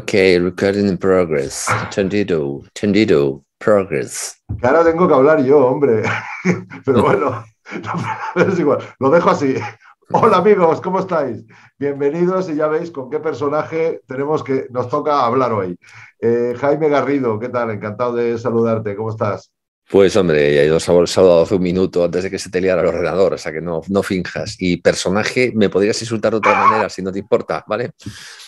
Ok, recording in progress. Ah. Tendido, tendido, progress. Ahora tengo que hablar yo, hombre. Pero bueno, Lo dejo así. Hola amigos, ¿cómo estáis? Bienvenidos y ya veis con qué personaje tenemos que nos toca hablar hoy. Eh, Jaime Garrido, ¿qué tal? Encantado de saludarte. ¿Cómo estás? Pues hombre, ya nos he saludado hace un minuto antes de que se te liara el ordenador, o sea que no, no finjas. Y personaje, me podrías insultar de otra manera si no te importa, ¿vale?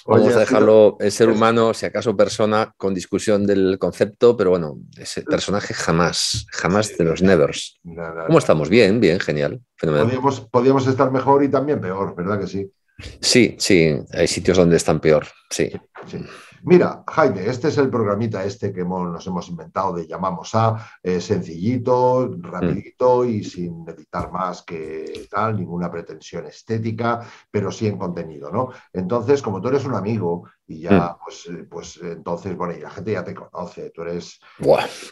Vamos a dejarlo el ser humano, si acaso persona, con discusión del concepto, pero bueno, ese personaje jamás, jamás de los Nevers. ¿Cómo estamos? Bien, bien, genial. Podríamos, podríamos estar mejor y también peor, ¿verdad que sí? Sí, sí, hay sitios donde están peor, sí. sí. Mira, Jaime, este es el programita este que nos hemos inventado de llamamos a eh, sencillito, mm. rapidito y sin editar más que tal, ninguna pretensión estética, pero sí en contenido, ¿no? Entonces, como tú eres un amigo y ya, mm. pues, eh, pues entonces, bueno, y la gente ya te conoce, tú eres,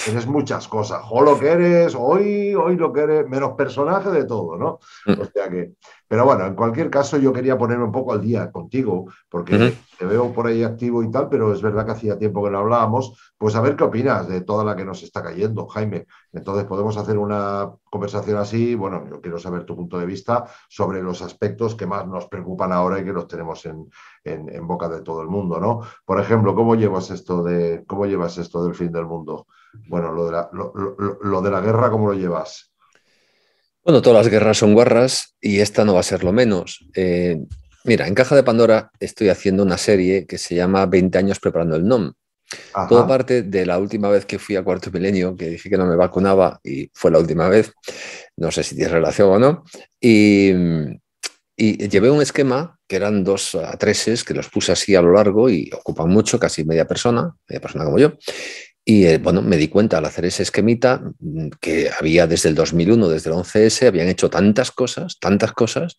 eres muchas cosas, o lo que eres, hoy, hoy lo que eres, menos personaje de todo, ¿no? Mm. O sea que, pero bueno, en cualquier caso yo quería ponerme un poco al día contigo, porque te veo por ahí activo y tal, pero es verdad que hacía tiempo que no hablábamos, pues a ver qué opinas de toda la que nos está cayendo, Jaime, entonces podemos hacer una conversación así. Bueno, yo quiero saber tu punto de vista sobre los aspectos que más nos preocupan ahora y que los tenemos en, boca de todo el mundo, ¿no? Por ejemplo, ¿cómo llevas esto de cómo llevas esto del fin del mundo? Bueno, lo de la, guerra, ¿cómo lo llevas? Bueno, todas las guerras son guerras y esta no va a ser lo menos. Eh, mira, en Caja de Pandora estoy haciendo una serie que se llama 20 años preparando el NOM. Todo parte de la última vez que fui a Cuarto Milenio, que dije que no me vacunaba y fue la última vez, no sé si tiene relación o no, y, llevé un esquema que eran dos a treses que los puse así a lo largo y ocupan mucho, casi media persona, media persona como yo, y eh, bueno, me di cuenta al hacer ese esquemita mm, que había desde el 2001, desde el 11S, habían hecho tantas cosas, tantas cosas,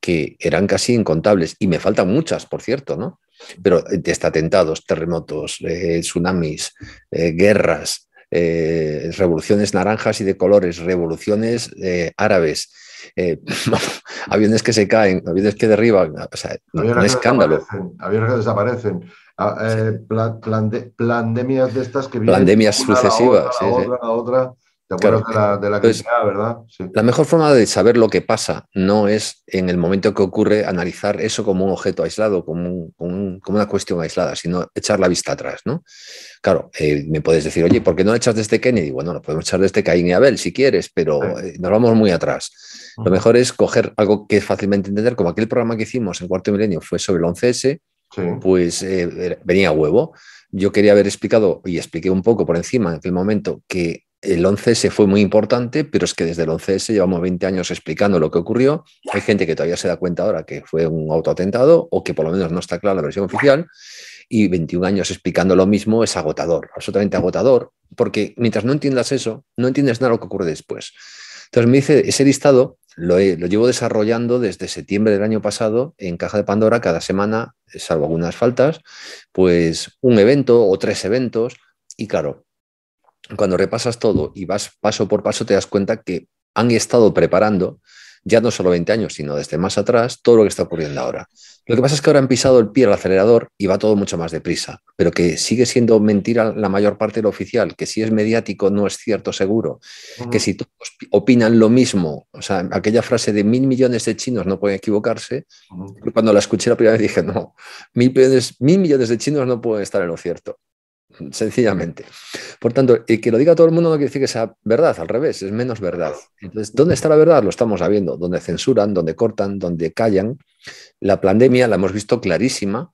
que eran casi incontables, y me faltan muchas, por cierto, ¿no? Pero eh, desde atentados, terremotos, eh, tsunamis, eh, guerras, revoluciones naranjas y de colores, revoluciones árabes, aviones que se caen, aviones que derriban, o un escándalo. aviones que desaparecen. Ah, pandemias de estas que vienen. Pandemias sucesivas. otra, sí, otra de la, mejor forma de saber lo que pasa no es en el momento que ocurre analizar eso como un objeto aislado, como, una cuestión aislada, sino echar la vista atrás, ¿no? Claro, eh, me puedes decir, oye, ¿por qué no echas desde este Kennedy? Bueno, no podemos echar desde este Caín y Abel si quieres, pero eh, nos vamos muy atrás. Lo mejor es coger algo que es fácilmente entender, como aquel programa que hicimos en cuarto milenio fue sobre el 11S, pues eh, venía huevo. Yo quería haber explicado, y expliqué un poco por encima en aquel momento, que el 11S fue muy importante, pero es que desde el 11S llevamos 20 años explicando lo que ocurrió. Hay gente que todavía se da cuenta ahora que fue un autoatentado o que por lo menos no está clara la versión oficial. Y 21 años explicando lo mismo es agotador, absolutamente agotador, porque mientras no entiendas eso, no entiendes nada lo que ocurre después. Entonces me dice, ese listado lo, lo llevo desarrollando desde septiembre del año pasado en Caja de Pandora, cada semana, eh, salvo algunas faltas, pues un evento o tres eventos. Y claro, cuando repasas todo y vas paso por paso, te das cuenta que han estado preparando ya no solo 20 años, sino desde más atrás, todo lo que está ocurriendo ahora. Lo que pasa es que ahora han pisado el pie al acelerador y va todo mucho más deprisa, pero que sigue siendo mentira la mayor parte de lo oficial, que si es mediático no es cierto seguro, que si todos opinan lo mismo, o sea, aquella frase de mil millones de chinos no pueden equivocarse, cuando la escuché la primera vez dije, no, mil millones, mil millones de chinos no pueden estar en lo cierto sencillamente. Por tanto, y que lo diga todo el mundo no quiere decir que sea verdad, al revés, es menos verdad. Entonces, ¿dónde está la verdad? Lo estamos sabiendo, donde censuran, donde cortan, donde callan. La pandemia la hemos visto clarísima,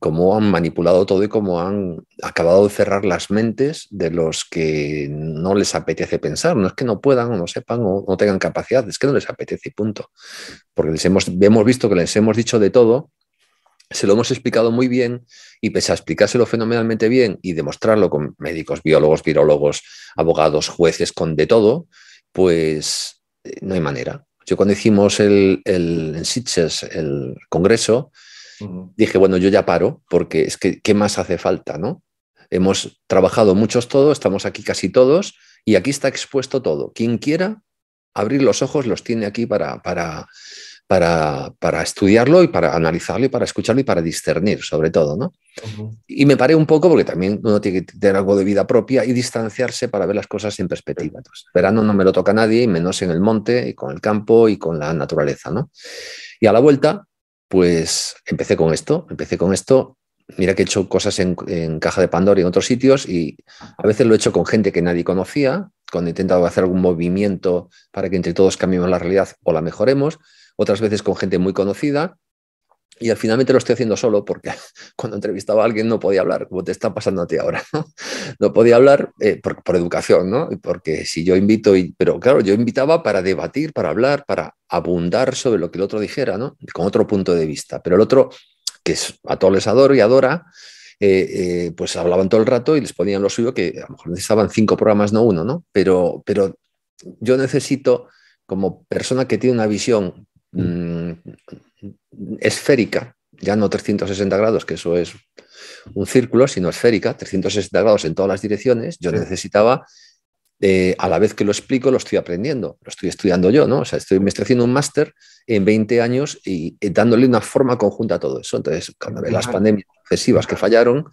cómo han manipulado todo y cómo han acabado de cerrar las mentes de los que no les apetece pensar. No es que no puedan o no sepan o no tengan capacidad, es que no les apetece y punto. Porque les hemos, hemos visto que les hemos dicho de todo se lo hemos explicado muy bien y pese a explicárselo fenomenalmente bien y demostrarlo con médicos, biólogos, virólogos, abogados, jueces, con de todo, pues eh, no hay manera. Yo cuando hicimos el, en Sitges el congreso, dije, bueno, yo ya paro porque es que, ¿qué más hace falta? ¿no? Hemos trabajado muchos todos, estamos aquí casi todos y aquí está expuesto todo. Quien quiera abrir los ojos los tiene aquí para para, estudiarlo y para analizarlo y para escucharlo y para discernir, sobre todo, Y me paré un poco porque también uno tiene que tener algo de vida propia y distanciarse para ver las cosas en perspectiva. Entonces, verano no me lo toca nadie, y menos en el monte, y con el campo y con la naturaleza, Y a la vuelta, pues empecé con esto, empecé con esto mira que he hecho cosas en, en, Caja de Pandora y en otros sitios y a veces lo he hecho con gente que nadie conocía, cuando he intentado hacer algún movimiento para que entre todos cambiemos la realidad o la mejoremos, otras veces con gente muy conocida. Y al finalmente lo estoy haciendo solo porque cuando entrevistaba a alguien no podía hablar, como te está pasando a ti ahora. No, podía hablar eh, por, educación, ¿no? Porque si yo invito, pero claro, yo invitaba para debatir, para hablar, para abundar sobre lo que el otro dijera, ¿no? Con otro punto de vista. Pero el otro, que es, a todos les adoro y adora, eh, eh, pues hablaban todo el rato y les ponían lo suyo, que a lo mejor necesitaban cinco programas, no uno, ¿no? Pero, pero yo necesito, como persona que tiene una visión Mm. Mm, esférica, ya no 360 grados, que eso es un círculo, sino esférica, 360 grados en todas las direcciones, yo necesitaba, eh, a la vez que lo explico, lo estoy aprendiendo, lo estoy estudiando yo, ¿no? O sea, estoy, me estoy haciendo un máster en 20 años y, eh, dándole una forma conjunta a todo eso. Entonces, cuando ve las pandemias excesivas que fallaron,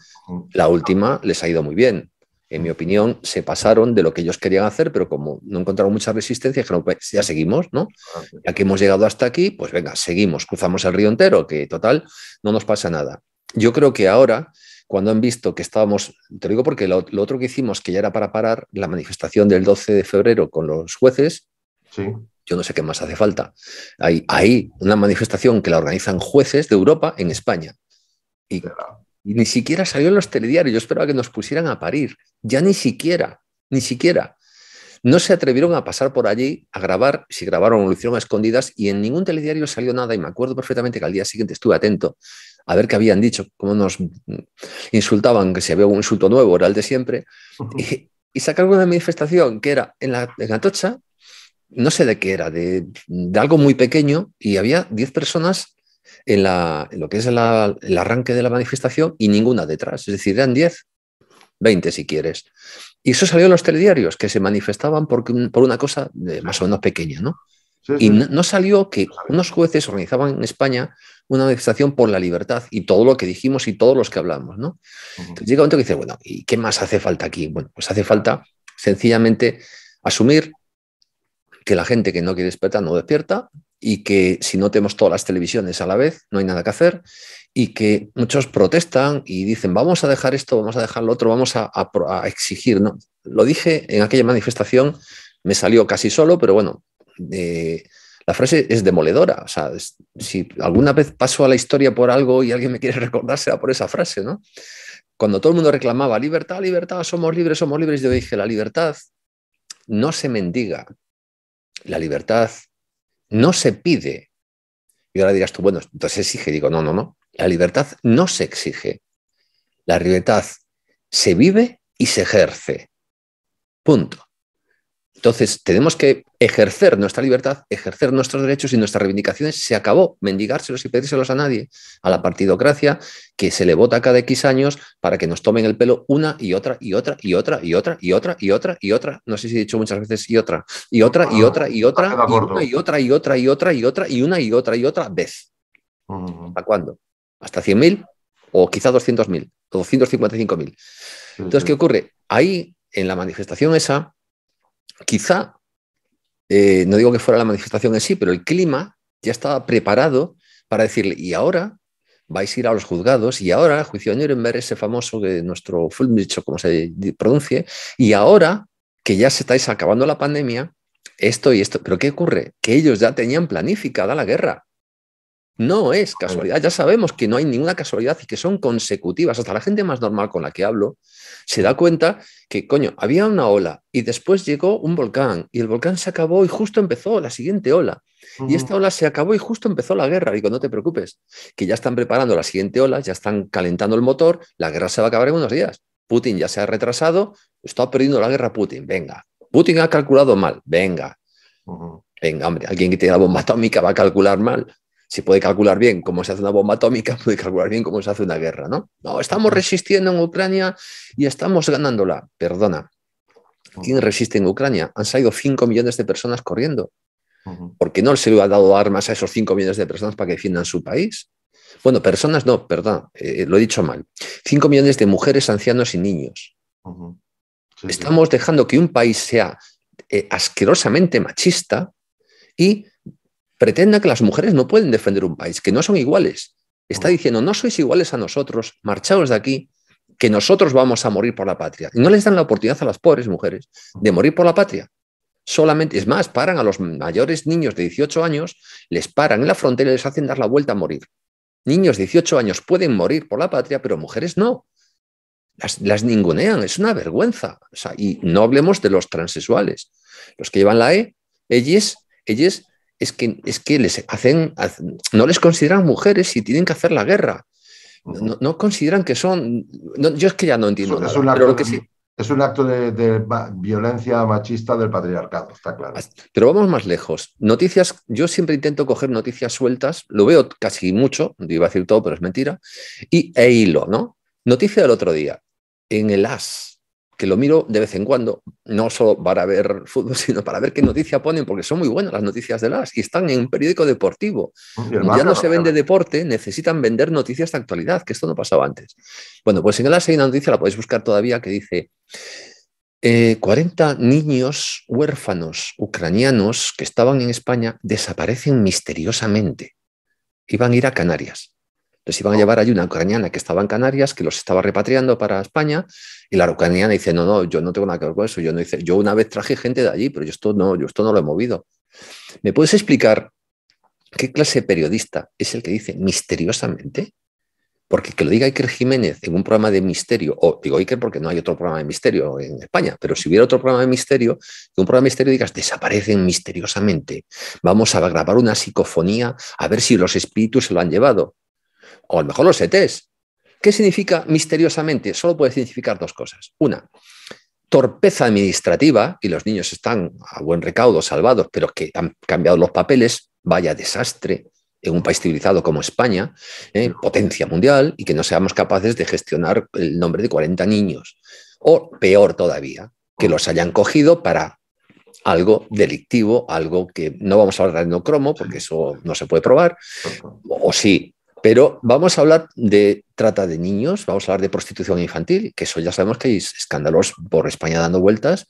la última les ha ido muy bien en mi opinión, se pasaron de lo que ellos querían hacer, pero como no encontraron mucha resistencia, dijeron, pues ya seguimos, ¿no? Ah, ya que hemos llegado hasta aquí, pues venga, seguimos, cruzamos el río entero, que total, no nos pasa nada. Yo creo que ahora, cuando han visto que estábamos, te digo porque lo, otro que hicimos, que ya era para parar la manifestación del 12 de febrero con los jueces, yo no sé qué más hace falta. Hay, una manifestación que la organizan jueces de Europa en España. Y y ni siquiera salió en los telediarios. Yo esperaba que nos pusieran a parir. Ya ni siquiera, ni siquiera. No se atrevieron a pasar por allí a grabar, si grabaron lo hicieron a escondidas y en ningún telediario salió nada. Y me acuerdo perfectamente que al día siguiente estuve atento a ver qué habían dicho, cómo nos insultaban, que si había un insulto nuevo era el de siempre. Y, sacaron una manifestación que era en la, tocha, no sé de qué era, de, de algo muy pequeño y había 10 personas en, lo que es el arranque de la manifestación y ninguna detrás. Es decir, eran 10, 20 si quieres. Y eso salió en los telediarios, que se manifestaban por, por una cosa eh, más o menos pequeña, ¿no? Y no, salió que unos jueces organizaban en España una manifestación por la libertad y todo lo que dijimos y todos los que hablamos, ¿no? Entonces llega un momento que dice, bueno, ¿y qué más hace falta aquí? Bueno, pues hace falta sencillamente asumir que la gente que no quiere despertar no despierta, y que si no tenemos todas las televisiones a la vez, no hay nada que hacer, y que muchos protestan y dicen, vamos a dejar esto, vamos a dejar lo otro, vamos a, exigir. ¿no? Lo dije en aquella manifestación, me salió casi solo, pero bueno, eh, la frase es demoledora. O sea, si alguna vez paso a la historia por algo y alguien me quiere recordar, sea por esa frase, ¿no? Cuando todo el mundo reclamaba libertad, libertad, somos libres, somos libres, yo dije, la libertad no se mendiga. La libertad no se pide. Y ahora dirás tú, bueno, entonces exige. Digo, no, no, no. La libertad no se exige. La libertad se vive y se ejerce. Punto. Entonces, tenemos que ejercer nuestra libertad, ejercer nuestros derechos y nuestras reivindicaciones. Se acabó mendigárselos y pedírselos a nadie, a la partidocracia que se le vota cada X años para que nos tomen el pelo una y otra y otra y otra y otra y otra y otra y otra. No sé si he dicho muchas veces y otra y otra y otra y otra y otra y otra y otra y otra y una y otra y otra vez. ¿Hasta cuándo? ¿Hasta 100.000? O quizá 200.000 o 255.000. Entonces, ¿qué ocurre? Ahí, en la manifestación esa, quizá, eh, no digo que fuera la manifestación en sí, pero el clima ya estaba preparado para decirle, y ahora vais a ir a los juzgados, y ahora, juicio de Nuremberg, ese famoso de nuestro dicho como se pronuncie, y ahora que ya se estáis acabando la pandemia, esto y esto. Pero ¿qué ocurre? Que ellos ya tenían planificada la guerra. No es casualidad, ya sabemos que no hay ninguna casualidad y que son consecutivas. Hasta la gente más normal con la que hablo se da cuenta que, coño, había una ola y después llegó un volcán y el volcán se acabó y justo empezó la siguiente ola. Y esta ola se acabó y justo empezó la guerra. Digo, no te preocupes, que ya están preparando la siguiente ola, ya están calentando el motor, la guerra se va a acabar en unos días. Putin ya se ha retrasado, está perdiendo la guerra Putin, venga. Putin ha calculado mal, venga. Venga, hombre, alguien que tiene la bomba atómica va a calcular mal si puede calcular bien cómo se hace una bomba atómica, puede calcular bien cómo se hace una guerra, ¿no? No, estamos resistiendo en Ucrania y estamos ganándola. Perdona. ¿Quién resiste en Ucrania? Han salido 5 millones de personas corriendo. ¿Por qué no se le ha dado armas a esos 5 millones de personas para que defiendan su país. Bueno, personas no, perdón, eh, eh, lo he dicho mal. 5 millones de mujeres, ancianos y niños. Estamos dejando que un país sea eh, asquerosamente machista y pretenda que las mujeres no pueden defender un país, que no son iguales. Está diciendo, no sois iguales a nosotros, marchaos de aquí, que nosotros vamos a morir por la patria. Y no les dan la oportunidad a las pobres mujeres de morir por la patria. Solamente, es más, paran a los mayores niños de 18 años, les paran en la frontera y les hacen dar la vuelta a morir. Niños de 18 años pueden morir por la patria, pero mujeres no. Las, ningunean, es una vergüenza. y no hablemos de los transexuales, los que llevan la E, ellos es que, es que les hacen, no les consideran mujeres y tienen que hacer la guerra. No, consideran que son. yo es que ya no entiendo. es, un acto, es un acto de, violencia machista del patriarcado, está claro. Pero vamos más lejos. Noticias, yo siempre intento coger noticias sueltas, lo veo casi mucho, iba a decir todo, pero es mentira, y e hilo, ¿no? Noticia del otro día. En el AS, que lo miro de vez en cuando, no solo para ver fútbol, sino para ver qué noticia ponen, porque son muy buenas las noticias de las y están en un periódico deportivo. ya no se vende deporte, necesitan vender noticias de actualidad, que esto no pasaba antes. Bueno, pues en el AS hay una noticia, la podéis buscar todavía, que dice 40 eh, niños huérfanos ucranianos que estaban en España desaparecen misteriosamente. Iban a ir a Canarias. Entonces iban a llevar allí una ucraniana que estaba en Canarias, que los estaba repatriando para España, y la ucraniana dice, no, no, yo no tengo nada que ver con eso. Yo, no hice, yo una vez traje gente de allí, pero yo esto, no, yo esto no lo he movido. ¿Me puedes explicar qué clase de periodista es el que dice misteriosamente? Porque que lo diga Iker Jiménez en un programa de misterio, o digo Iker porque no hay otro programa de misterio en España, pero si hubiera otro programa de misterio, que un programa de misterio digas desaparecen misteriosamente, vamos a grabar una psicofonía a ver si los espíritus se lo han llevado. O a lo mejor los ETs. ¿Qué significa misteriosamente? Solo puede significar dos cosas. Una, torpeza administrativa, y los niños están a buen recaudo, salvados, pero que han cambiado los papeles, vaya desastre en un país civilizado como España, ¿eh? potencia mundial, y que no seamos capaces de gestionar el nombre de 40 niños. O peor todavía, que los hayan cogido para algo delictivo, algo que no vamos a hablar en no cromo, porque eso no se puede probar, o sí, pero vamos a hablar de trata de niños, vamos a hablar de prostitución infantil, que eso ya sabemos que hay escándalos por España dando vueltas,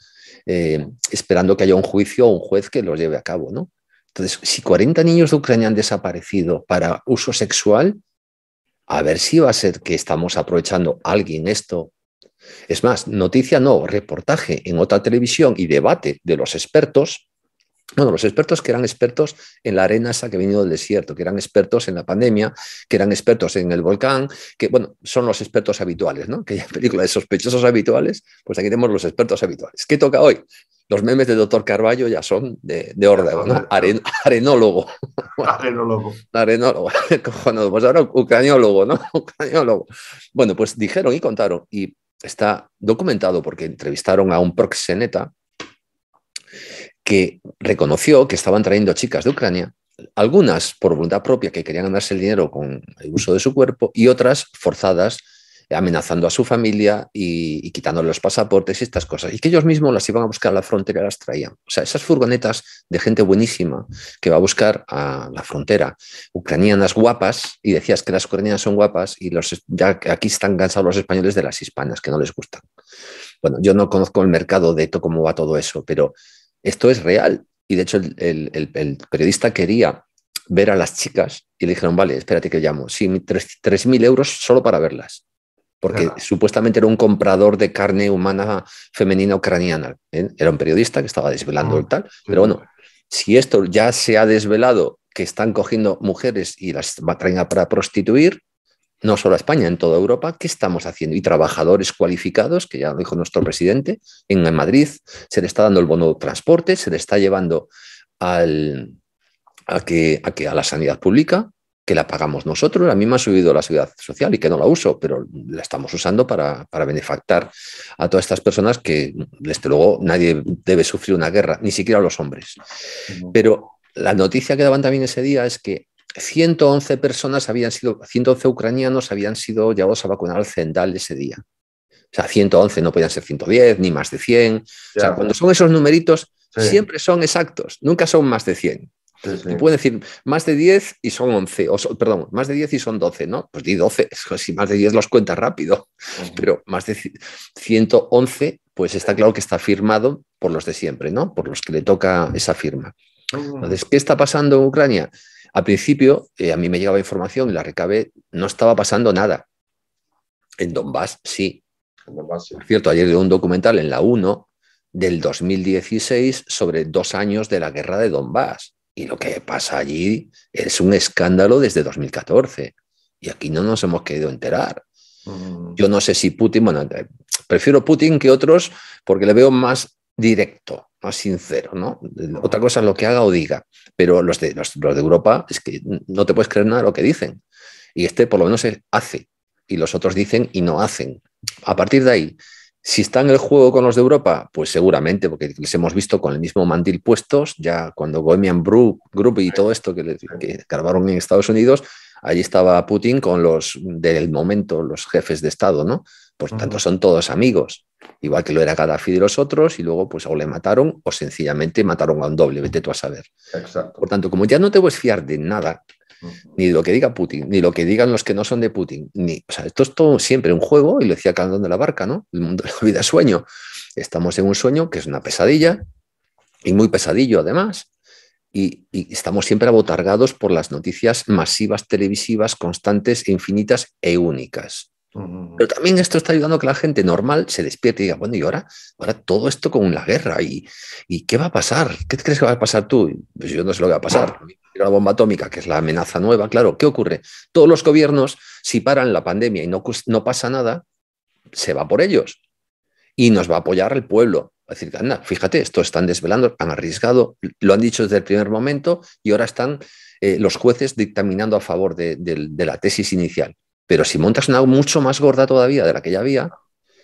eh, esperando que haya un juicio o un juez que los lleve a cabo, ¿no? Entonces, si 40 niños de Ucrania han desaparecido para uso sexual, a ver si va a ser que estamos aprovechando a alguien esto. Es más, noticia no, reportaje en otra televisión y debate de los expertos bueno, los expertos que eran expertos en la arena esa que venido del desierto, que eran expertos en la pandemia, que eran expertos en el volcán, que, bueno, son los expertos habituales, ¿no? Que hay película de sospechosos habituales, pues aquí tenemos los expertos habituales. ¿Qué toca hoy? Los memes del doctor Carballo ya son de, de ¿no? arenólogo. Arenólogo. arenólogo. Pues ahora ucraniólogo, ¿no? Ucraniólogo. Bueno, pues dijeron y contaron, y está documentado porque entrevistaron a un proxeneta, que reconoció que estaban trayendo chicas de Ucrania, algunas por voluntad propia que querían ganarse el dinero con el uso de su cuerpo y otras forzadas amenazando a su familia y, quitándoles quitándole los pasaportes y estas cosas. Y que ellos mismos las iban a buscar a la frontera y las traían. O sea, esas furgonetas de gente buenísima que va a buscar a la frontera. Ucranianas guapas, y decías que las ucranianas son guapas, y los, ya aquí están cansados los españoles de las hispanas, que no les gustan. Bueno, yo no conozco el mercado de esto, cómo va todo eso, pero esto es real. Y de hecho el, periodista quería ver a las chicas y le dijeron, vale, espérate que llamo. Sí, 3.000 euros solo para verlas. Porque supuestamente era un comprador de carne humana femenina ucraniana. ¿eh? Era un periodista que estaba desvelando el tal. Pero bueno, si esto ya se ha desvelado, que están cogiendo mujeres y las traen para prostituir, no solo a España, en toda Europa, ¿qué estamos haciendo? Y trabajadores cualificados, que ya lo dijo nuestro presidente, en Madrid se le está dando el bono de transporte, se le está llevando al, a, que, a, que, a la sanidad pública, que la pagamos nosotros. A mí me ha subido la seguridad social y que no la uso, pero la estamos usando para, para benefactar a todas estas personas que, desde luego, nadie debe sufrir una guerra, ni siquiera los hombres. Pero la noticia que daban también ese día es que 111 personas habían sido, 111 ucranianos habían sido llevados a vacunar al Zendal ese día. O sea, 111 no podían ser 110, ni más de 100. O sea, cuando son esos numeritos, siempre son exactos, nunca son más de 100. pueden decir más de 10 y son 11, o perdón, más de 10 y son 12, ¿no? Pues di 12, si más de 10 los cuenta rápido, pero más de 111, pues está claro que está firmado por los de siempre, ¿no? Por los que le toca esa firma. Entonces, ¿qué está pasando en Ucrania? Al principio, eh, a mí me llegaba información y la recabé, no estaba pasando nada. En Donbass, sí. En cierto, ayer vi un documental en la 1 del 2016 sobre dos años de la guerra de Donbass. Y lo que pasa allí es un escándalo desde 2014. Y aquí no nos hemos querido enterar. Mm. Yo no sé si Putin, bueno, eh, prefiero Putin que otros porque le veo más directo, más sincero, ¿no? Otra cosa es lo que haga o diga, pero los de, los, de Europa es que no te puedes creer nada de lo que dicen. Y este por lo menos hace, y los otros dicen y no hacen. A partir de ahí, si está en el juego con los de Europa, pues seguramente, porque les hemos visto con el mismo mantil puestos, ya cuando Goemian Group y todo esto que, que en Estados Unidos, allí estaba Putin con los del momento, los jefes de Estado, ¿no? Por tanto, son todos amigos. Igual que lo era Gaddafi y los otros, y luego, pues, o le mataron, o sencillamente mataron a un doble, vete tú a saber. Por tanto, como ya no te a fiar de nada, ni de lo que diga Putin, ni lo que digan los que no son de Putin, ni, o sea, esto es todo siempre un juego, y lo decía Candón de la Barca, ¿no? El mundo de la vida es sueño. Estamos en un sueño que es una pesadilla, y muy pesadillo además, y, estamos siempre abotargados por las noticias masivas televisivas, constantes, infinitas e únicas. Pero también esto está ayudando a que la gente normal se despierte y diga, bueno, y ahora, ahora todo esto con la guerra, ¿y, y qué va a pasar? ¿Qué crees que va a pasar tú? Pues yo no sé lo que va a pasar. Ah. La bomba atómica, que es la amenaza nueva, claro, ¿qué ocurre? Todos los gobiernos, si paran la pandemia y no, pasa nada, se va por ellos y nos va a apoyar el pueblo. Es decir, anda, fíjate, esto están desvelando, han arriesgado, lo han dicho desde el primer momento y ahora están eh, los jueces dictaminando a favor de la tesis inicial. Pero si montas una mucho más gorda todavía de la que ya había,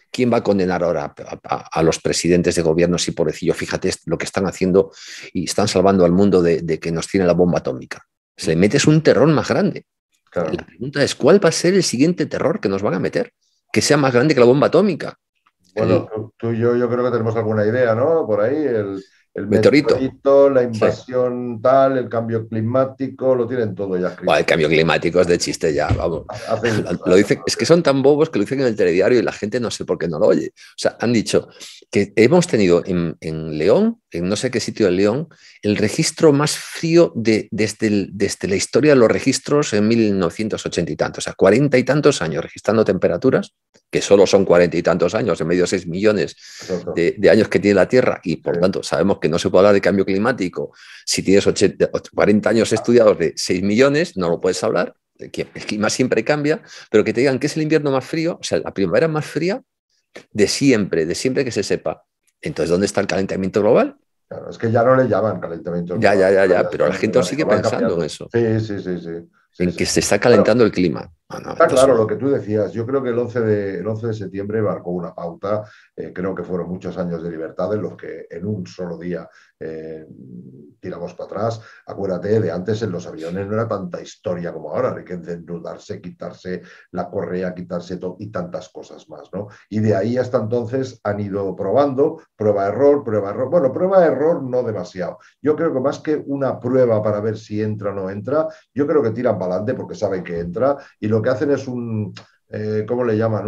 ¿quién va a condenar ahora a, los presidentes de gobiernos y por pobrecillo? Fíjate lo que están haciendo y están salvando al mundo de, que nos tiene la bomba atómica. Se le metes un terror más grande. La pregunta es, ¿cuál va a ser el siguiente terror que nos van a meter? Que sea más grande que la bomba atómica. Bueno, tú, y yo, yo creo que tenemos alguna idea, ¿no? Por ahí, el, el meteorito. la invasión tal, el cambio climático, lo tienen todo ya. el cambio climático es de chiste ya, vamos. lo es que son tan bobos que lo dicen en el telediario y la gente no sé por qué no lo oye. O sea, han dicho que hemos tenido en, en León en no sé qué sitio de León, el registro más frío desde, la historia de los registros en 1980 y tantos, o sea, cuarenta y tantos años registrando temperaturas, que solo son cuarenta y tantos años, en medio de seis millones de, años que tiene la Tierra, y por lo tanto sabemos que no se puede hablar de cambio climático. Si tienes 40 años estudiados de seis millones, no lo puedes hablar, el clima siempre cambia, pero que te digan que es el invierno más frío, o sea, la primavera más fría de siempre, de siempre que se sepa entonces, ¿dónde está el calentamiento global? Claro, es que ya no le llaman calentamiento global. Ya, ya, ya, ya, pero la gente sigue pensando en eso. Sí, sí, sí, sí. en que se está calentando el clima. está claro lo que tú decías. Yo creo que el 11 de, septiembre marcó una pauta. Eh, creo que fueron muchos años de libertad en los que en un solo día eh, tiramos para atrás. Acuérdate de antes en los aviones no era tanta historia como ahora, hay que desnudarse, quitarse la correa, quitarse todo y tantas cosas más, ¿no? Y de ahí hasta entonces han ido probando, prueba error, prueba error. Bueno, prueba error no demasiado. Yo creo que más que una prueba para ver si entra o no entra, yo creo que tiran para adelante porque saben que entra y lo que hacen es un eh, ¿cómo le llaman?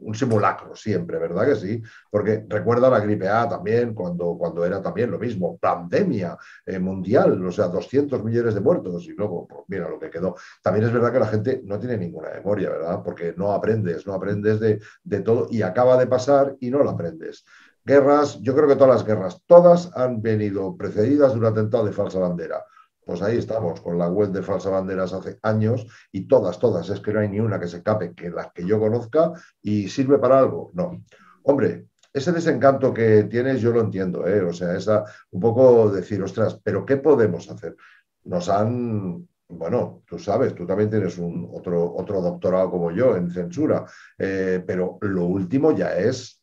un simulacro siempre, ¿verdad que sí? Porque recuerda la gripe A también, cuando, cuando era también lo mismo, pandemia eh, mundial, o sea, 200 millones de muertos y luego, pues, mira lo que quedó. También es verdad que la gente no tiene ninguna memoria, ¿verdad? Porque no aprendes, no aprendes de, de todo y acaba de pasar y no lo aprendes. Guerras, yo creo que todas las guerras, todas han venido precedidas de un atentado de falsa bandera pues ahí estamos, con la web de falsas Banderas hace años y todas, todas, es que no hay ni una que se escape, que las que yo conozca y sirve para algo. No. Hombre, ese desencanto que tienes yo lo entiendo, ¿eh? o sea, esa, un poco decir, ostras, pero ¿qué podemos hacer? Nos han bueno, tú sabes, tú también tienes un otro, otro doctorado como yo en censura, eh, pero lo último ya es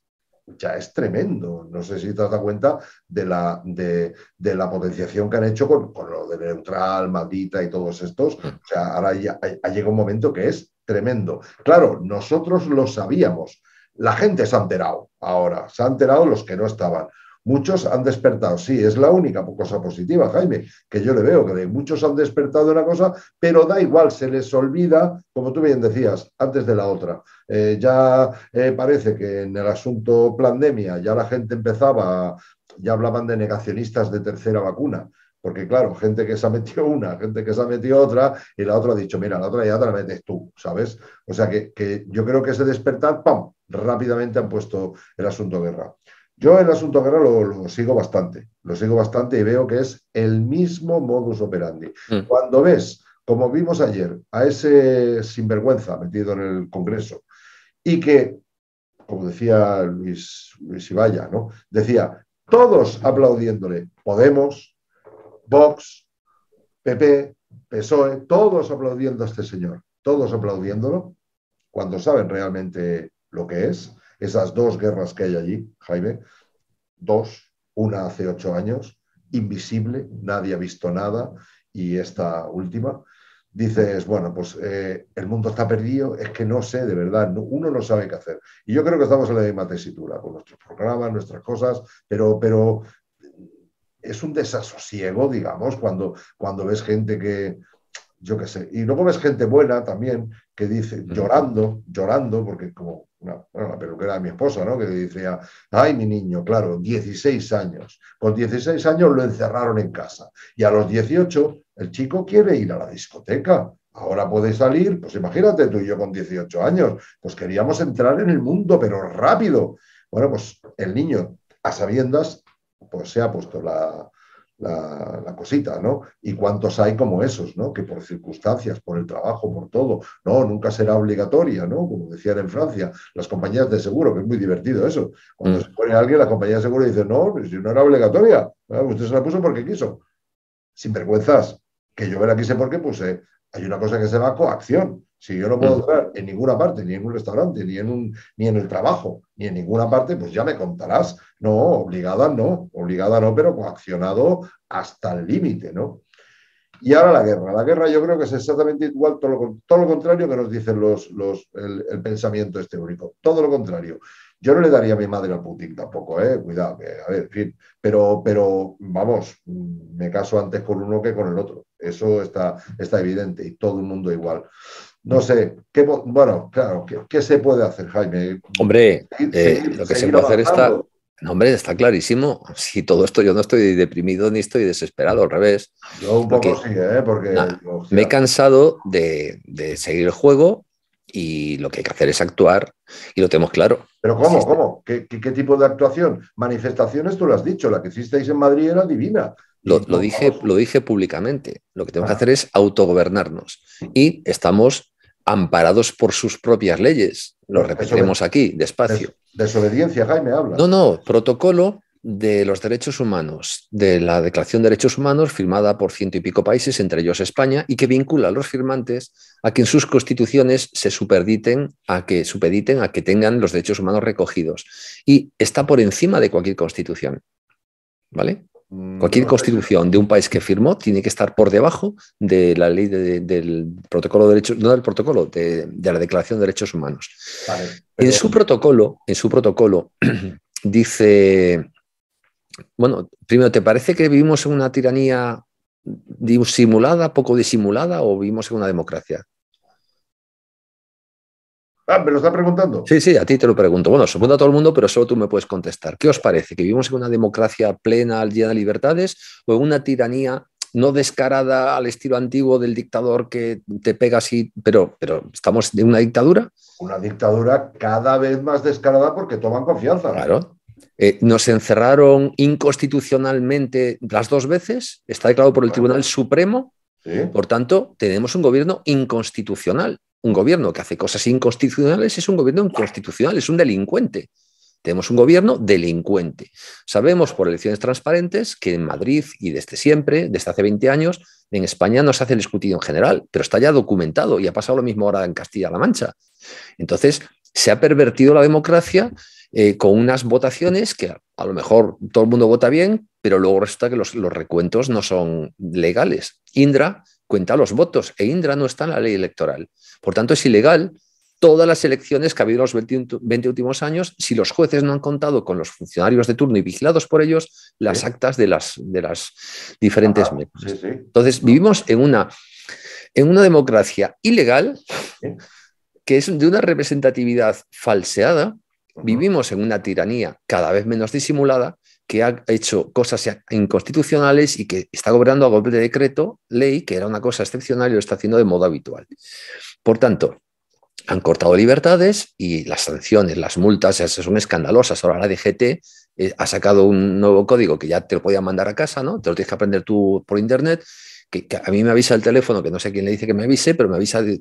ya es tremendo. No sé si te has dado cuenta de la, de, la potenciación que han hecho con, lo de Neutral, Maldita y todos estos. Mm. O sea, ahora ya, ha llegado un momento que es tremendo. Claro, nosotros lo sabíamos. La gente se ha enterado ahora, se han enterado los que no estaban. Muchos han despertado, sí, es la única cosa positiva, Jaime, que yo le veo, que muchos han despertado una cosa, pero da igual, se les olvida, como tú bien decías, antes de la otra. Eh, ya eh, parece que en el asunto pandemia ya la gente empezaba, ya hablaban de negacionistas de tercera vacuna. Porque claro, gente que se ha metido una, gente que se ha metido otra, y la otra ha dicho, mira, la otra ya te la metes tú, ¿sabes? O sea que, que yo creo que ese despertar, ¡pam!, rápidamente han puesto el asunto guerra. Yo el asunto que lo, lo, sigo bastante, lo sigo bastante y veo que es el mismo modus operandi. Mm. Cuando ves, como vimos ayer, a ese sinvergüenza metido en el Congreso y que, como decía Luis, Luis Ibaya, ¿no? decía, todos aplaudiéndole, Podemos, Vox, PP, PSOE, todos aplaudiendo a este señor, todos aplaudiéndolo, cuando saben realmente lo que es esas dos guerras que hay allí, Jaime, dos, una hace ocho años, invisible, nadie ha visto nada, y esta última, dices, bueno, pues eh, el mundo está perdido, es que no sé, de verdad, uno no sabe qué hacer. Y yo creo que estamos en la misma tesitura, con nuestros programas, nuestras cosas, pero, pero es un desasosiego, digamos, cuando, cuando ves gente que, yo qué sé, y luego ves gente buena también, que dice, llorando, llorando, porque como bueno, la peluquera de mi esposa, ¿no? Que decía, ay, mi niño, claro, 16 años. Con 16 años lo encerraron en casa. Y a los 18, el chico quiere ir a la discoteca. Ahora puede salir, pues imagínate tú y yo con 18 años, pues queríamos entrar en el mundo, pero rápido. Bueno, pues el niño a sabiendas, pues se ha puesto la, la, cosita, ¿no? Y cuántos hay como esos, ¿no? Que por circunstancias, por el trabajo, por todo, no, nunca será obligatoria, ¿no? Como decían en Francia, las compañías de seguro, que es muy divertido eso. Cuando mm. se pone a alguien, la compañía de seguro dice, no, pues si no era obligatoria, usted se la puso porque quiso. Sin vergüenzas, que yo aquí sé por qué puse hay una cosa que se llama coacción. Si yo no puedo mm. entrar en ninguna parte, ni en un restaurante, ni en, un, ni en el trabajo, ni en ninguna parte, pues ya me contarás. No, obligada no, obligada no, pero coaccionado hasta el límite, ¿no? Y ahora la guerra. La guerra yo creo que es exactamente igual, todo lo, contrario que nos dicen los, los, el, pensamiento este Todo lo contrario. Yo no le daría a mi madre a Putin tampoco, ¿eh? Cuidado, a ver, en fin. Pero, pero, vamos, me caso antes con uno que con el otro. Eso está, está evidente y todo el mundo igual. No sé, ¿qué, bueno, claro, ¿qué, se puede hacer, Jaime? Hombre, eh, lo que se puede hacer está... hombre, está clarísimo. Si todo esto, yo no estoy deprimido ni estoy desesperado, al revés. Yo un poco sí, ¿eh? Porque. me he cansado de, de, seguir el juego y lo que hay que hacer es actuar y lo tenemos claro. Pero ¿cómo? ¿Cómo? ¿Qué, tipo de actuación? Manifestaciones, tú lo has dicho, la que hicisteis en Madrid era divina. Lo, dije, lo dije públicamente. Lo que tenemos que ah. hacer es autogobernarnos y estamos amparados por sus propias leyes. Lo repetiremos aquí, despacio. desobediencia, Jaime, habla. No, no, protocolo de los derechos humanos, de la Declaración de Derechos Humanos, firmada por ciento y pico países, entre ellos España, y que vincula a los firmantes a que en sus constituciones se superditen a que supediten a que tengan los derechos humanos recogidos. Y está por encima de cualquier constitución. ¿Vale? Mm, cualquier constitución de un país que firmó tiene que estar por debajo de la ley del protocolo de derechos, no del protocolo, de, la Declaración de Derechos Humanos. en su protocolo, en su protocolo, dice bueno, primero, ¿te parece que vivimos en una tiranía disimulada, poco disimulada, o vivimos en una democracia? Ah, me lo está preguntando. Sí, sí, a ti te lo pregunto. Bueno, supongo a todo el mundo, pero solo tú me puedes contestar. ¿Qué os parece? ¿Que vivimos en una democracia plena, llena de libertades, o en una tiranía no descarada al estilo antiguo del dictador que te pega así, pero, pero estamos en una dictadura? Una dictadura cada vez más descarada porque toman confianza. Claro, eh, nos encerraron inconstitucionalmente las dos veces, está declarado por el Tribunal Supremo, por tanto, tenemos un gobierno inconstitucional. Un gobierno que hace cosas inconstitucionales es un gobierno inconstitucional, es un delincuente. Tenemos un gobierno delincuente. Sabemos por elecciones transparentes que en Madrid y desde siempre, desde hace 20 años, en España no se hace el escrutinio en general, pero está ya documentado y ha pasado lo mismo ahora en Castilla-La Mancha. Entonces, se ha pervertido la democracia eh, con unas votaciones que a, lo mejor todo el mundo vota bien, pero luego resulta que los, recuentos no son legales. Indra cuenta los votos e Indra no está en la ley electoral. Por tanto, es ilegal todas las elecciones que ha habido en los 20, últimos años, si los jueces no han contado con los funcionarios de turno y vigilados por ellos, las actas de las, de las diferentes Entonces, vivimos en una, en una democracia ilegal que es de una representatividad falseada Vivimos en una tiranía cada vez menos disimulada que ha hecho cosas inconstitucionales y que está gobernando a golpe de decreto, ley, que era una cosa excepcional y lo está haciendo de modo habitual. Por tanto, han cortado libertades y las sanciones, las multas, son escandalosas. Ahora la DGT eh, ha sacado un nuevo código que ya te lo podían mandar a casa, ¿no? Te lo tienes que aprender tú por internet que, a mí me avisa el teléfono, que no sé quién le dice que me avise, pero me avisa de,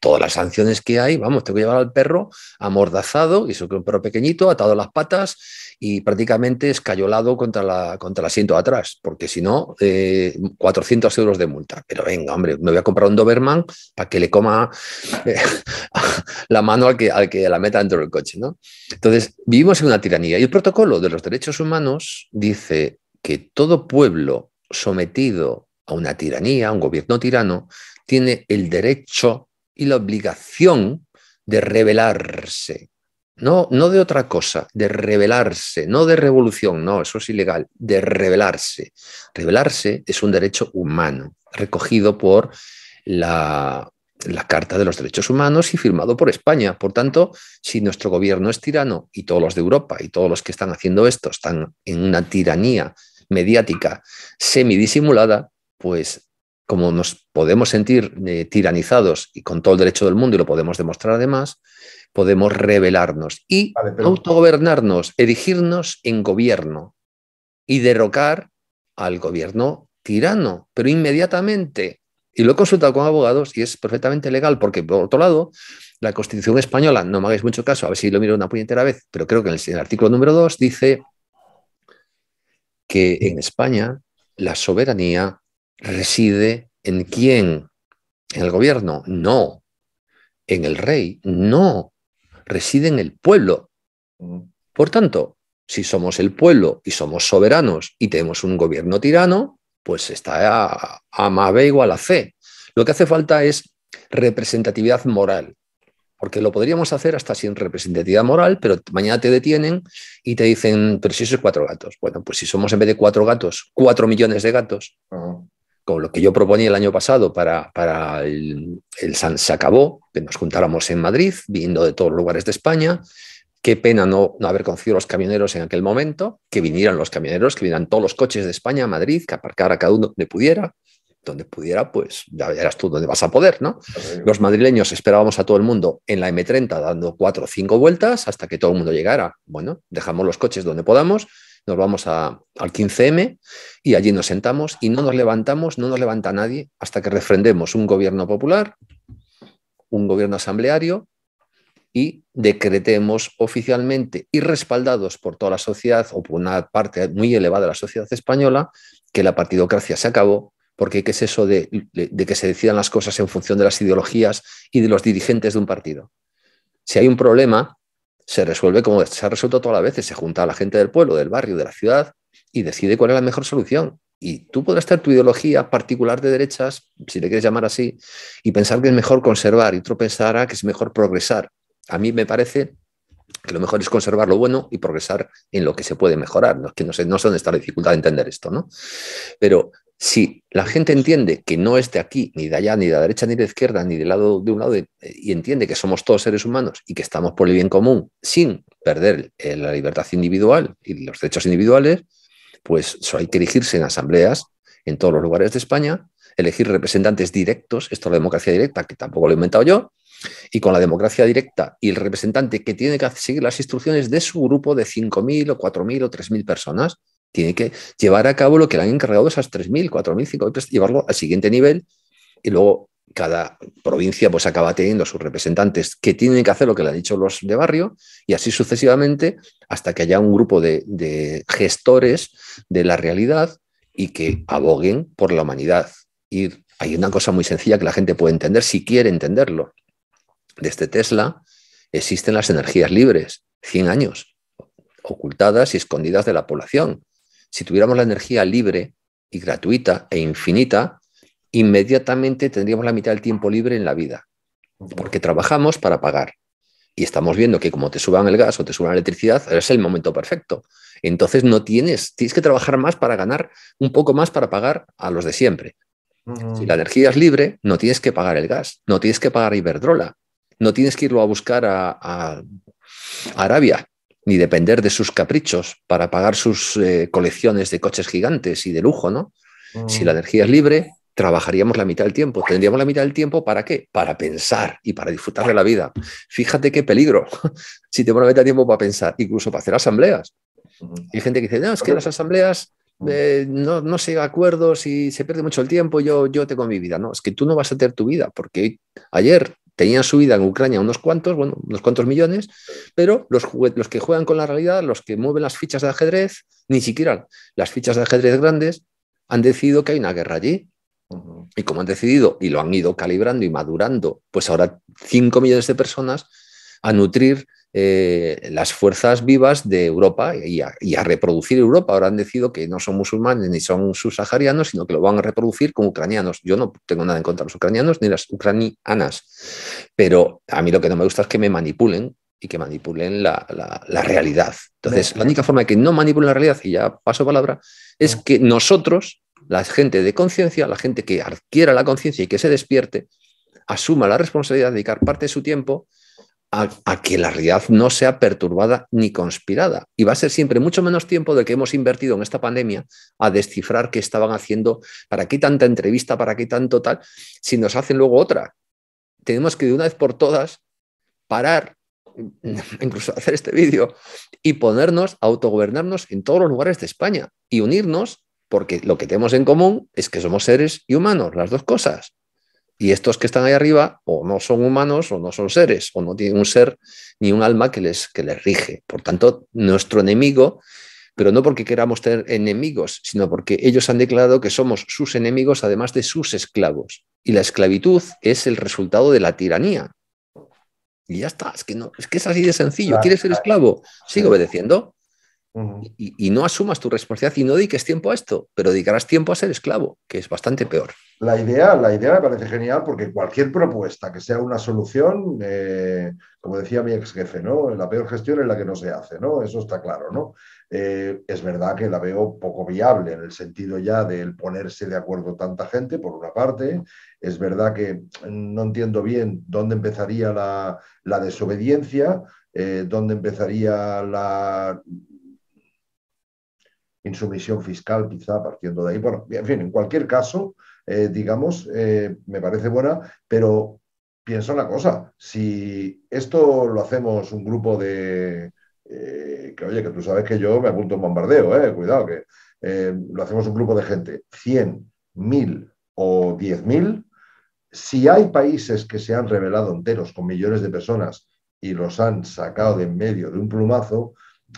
todas las sanciones que hay. Vamos, tengo que llevar al perro amordazado, y eso un perro pequeñito, atado a las patas y prácticamente escayolado contra, la, contra el asiento de atrás, porque si no, 400 eh, euros de multa. Pero venga, hombre, me voy a comprar un Doberman para que le coma eh, la mano al que, al que la meta dentro del coche. ¿no? Entonces, vivimos en una tiranía y el protocolo de los derechos humanos dice que todo pueblo sometido a una tiranía, a un gobierno tirano, tiene el derecho y la obligación de rebelarse. No, no de otra cosa, de rebelarse, no de revolución, no, eso es ilegal, de rebelarse. Rebelarse es un derecho humano, recogido por la, la Carta de los Derechos Humanos y firmado por España. Por tanto, si nuestro gobierno es tirano y todos los de Europa y todos los que están haciendo esto están en una tiranía mediática semidisimulada, pues como nos podemos sentir eh, tiranizados y con todo el derecho del mundo y lo podemos demostrar además, podemos rebelarnos y autogobernarnos, erigirnos en gobierno y derrocar al gobierno tirano, pero inmediatamente. Y lo he consultado con abogados y es perfectamente legal, porque por otro lado, la Constitución española, no me hagáis mucho caso, a ver si lo miro una puñetera vez, pero creo que en el, el artículo número 2 dice que en España la soberanía reside en quién? En el gobierno, no. En el rey, no. Reside en el pueblo. Por tanto, si somos el pueblo y somos soberanos y tenemos un gobierno tirano, pues está a, a Mabe igual a fe. Lo que hace falta es representatividad moral, porque lo podríamos hacer hasta sin representatividad moral, pero mañana te detienen y te dicen, pero si es cuatro gatos. Bueno, pues si somos en vez de cuatro gatos, cuatro millones de gatos, con lo que yo proponía el año pasado para, el, el, San Se acabó, que nos juntáramos en Madrid, viniendo de todos los lugares de España. Qué pena no, haber conocido los camioneros en aquel momento, que vinieran los camioneros, que vinieran todos los coches de España a Madrid, que aparcara cada uno donde pudiera, donde pudiera, pues ya eras tú donde vas a poder, ¿no? Los madrileños esperábamos a todo el mundo en la M30 dando cuatro o cinco vueltas hasta que todo el mundo llegara. Bueno, dejamos los coches donde podamos nos vamos al 15M y allí nos sentamos y no nos levantamos, no nos levanta nadie hasta que refrendemos un gobierno popular, un gobierno asambleario y decretemos oficialmente y respaldados por toda la sociedad o por una parte muy elevada de la sociedad española que la partidocracia se acabó, porque ¿qué es eso de, de, que se decidan las cosas en función de las ideologías y de los dirigentes de un partido? Si hay un problema, se resuelve como se ha resuelto todas las veces. Se junta a la gente del pueblo, del barrio, de la ciudad y decide cuál es la mejor solución. Y tú podrás tener tu ideología particular de derechas, si le quieres llamar así, y pensar que es mejor conservar, y otro pensará que es mejor progresar. A mí me parece que lo mejor es conservar lo bueno y progresar en lo que se puede mejorar. No, que no, sé, no dónde está la dificultad de entender esto, ¿no? Pero si la gente entiende que no es aquí, ni de allá, ni de la derecha, ni de izquierda, ni del lado de un lado, y entiende que somos todos seres humanos y que estamos por el bien común, sin perder la libertad individual y los derechos individuales, pues hay que elegirse en asambleas en todos los lugares de España, elegir representantes directos, esto es la democracia directa, que tampoco lo he inventado yo, y con la democracia directa y el representante que tiene que seguir las instrucciones de su grupo de 5.000 o 4.000 o 3.000 personas, tiene que llevar a cabo lo que le han encargado esas 3.000, 4.000, 5.000, llevarlo al siguiente nivel y luego cada provincia pues acaba teniendo sus representantes que tienen que hacer lo que le han dicho los de barrio y así sucesivamente hasta que haya un grupo de, gestores de la realidad y que aboguen por la humanidad. Y hay una cosa muy sencilla que la gente puede entender si quiere entenderlo. Desde este Tesla existen las energías libres, 100 años, ocultadas y escondidas de la población si tuviéramos la energía libre y gratuita e infinita, inmediatamente tendríamos la mitad del tiempo libre en la vida, porque trabajamos para pagar. Y estamos viendo que como te suban el gas o te suban la electricidad, es el momento perfecto. Entonces no tienes, tienes que trabajar más para ganar un poco más para pagar a los de siempre. Si la energía es libre, no tienes que pagar el gas, no tienes que pagar Iberdrola, no tienes que irlo a buscar a, a Arabia, ni depender de sus caprichos para pagar sus eh, colecciones de coches gigantes y de lujo, ¿no? Si la mm. energía es libre, trabajaríamos la mitad del tiempo. Tendríamos la mitad del tiempo para qué? Para pensar y para disfrutar de la vida. Fíjate qué peligro si te la mitad del tiempo para pensar, incluso para hacer asambleas. Mm. Hay gente que dice, no, es que las asambleas mm. eh, no, se llega acuerdos y se pierde mucho el tiempo, yo, yo tengo mi vida. No, es que tú no vas a tener tu vida porque ayer tenían su vida en Ucrania unos cuantos, bueno, unos cuantos millones, pero los, los que juegan con la realidad, los que mueven las fichas de ajedrez, ni siquiera las fichas de ajedrez grandes, han decidido que hay una guerra allí. Y como han decidido y lo han ido calibrando y madurando, pues ahora 5 millones de personas a nutrir eh, las fuerzas vivas de Europa y a, reproducir Europa. Ahora han decidido que no son musulmanes ni son subsaharianos, sino que lo van a reproducir como ucranianos. Yo no tengo nada en contra de los ucranianos ni las ucranianas, pero a mí lo que no me gusta es que me manipulen y que manipulen la, realidad. Entonces, la única forma de que no manipulen la realidad, y ya paso palabra, es que nosotros, la gente de conciencia, la gente que adquiera la conciencia y que se despierte, asuma la responsabilidad de dedicar parte de su tiempo a, que la realidad no sea perturbada ni conspirada. Y va a ser siempre mucho menos tiempo del que hemos invertido en esta pandemia a descifrar qué estaban haciendo, para qué tanta entrevista, para qué tanto tal, si nos hacen luego otra. Tenemos que de una vez por todas parar, incluso hacer este vídeo, y ponernos, a autogobernarnos en todos los lugares de España y unirnos, porque lo que tenemos en común es que somos seres y humanos, las dos cosas. Y estos que están ahí arriba o no son humanos o no son seres o no tienen un ser ni un alma que les, que les rige. Por tanto, nuestro enemigo, pero no porque queramos tener enemigos, sino porque ellos han declarado que somos sus enemigos además de sus esclavos. Y la esclavitud es el resultado de la tiranía. Y ya está, es que, no, es, que es así de sencillo. ¿Quieres ser esclavo? Sigue obedeciendo y, no asumas tu responsabilidad y no dediques tiempo a esto, pero dedicarás tiempo a ser esclavo, que es bastante peor. La idea, la idea me parece genial porque cualquier propuesta que sea una solución, eh, como decía mi ex jefe, ¿no? la peor gestión es la que no se hace, ¿no? eso está claro. ¿no? Eh, es verdad que la veo poco viable en el sentido ya del ponerse de acuerdo tanta gente, por una parte. Es verdad que no entiendo bien dónde empezaría la, desobediencia, eh, dónde empezaría la insumisión fiscal, quizá partiendo de ahí. Bueno, en fin, en cualquier caso, eh, digamos, eh, me parece buena, pero pienso una cosa, si esto lo hacemos un grupo de... Eh, que oye, que tú sabes que yo me apunto un bombardeo, cuidado, que lo hacemos un grupo de gente, 100, 1000 o 10.000, si hay países que se han revelado enteros con millones de personas y los han sacado de en medio de un plumazo,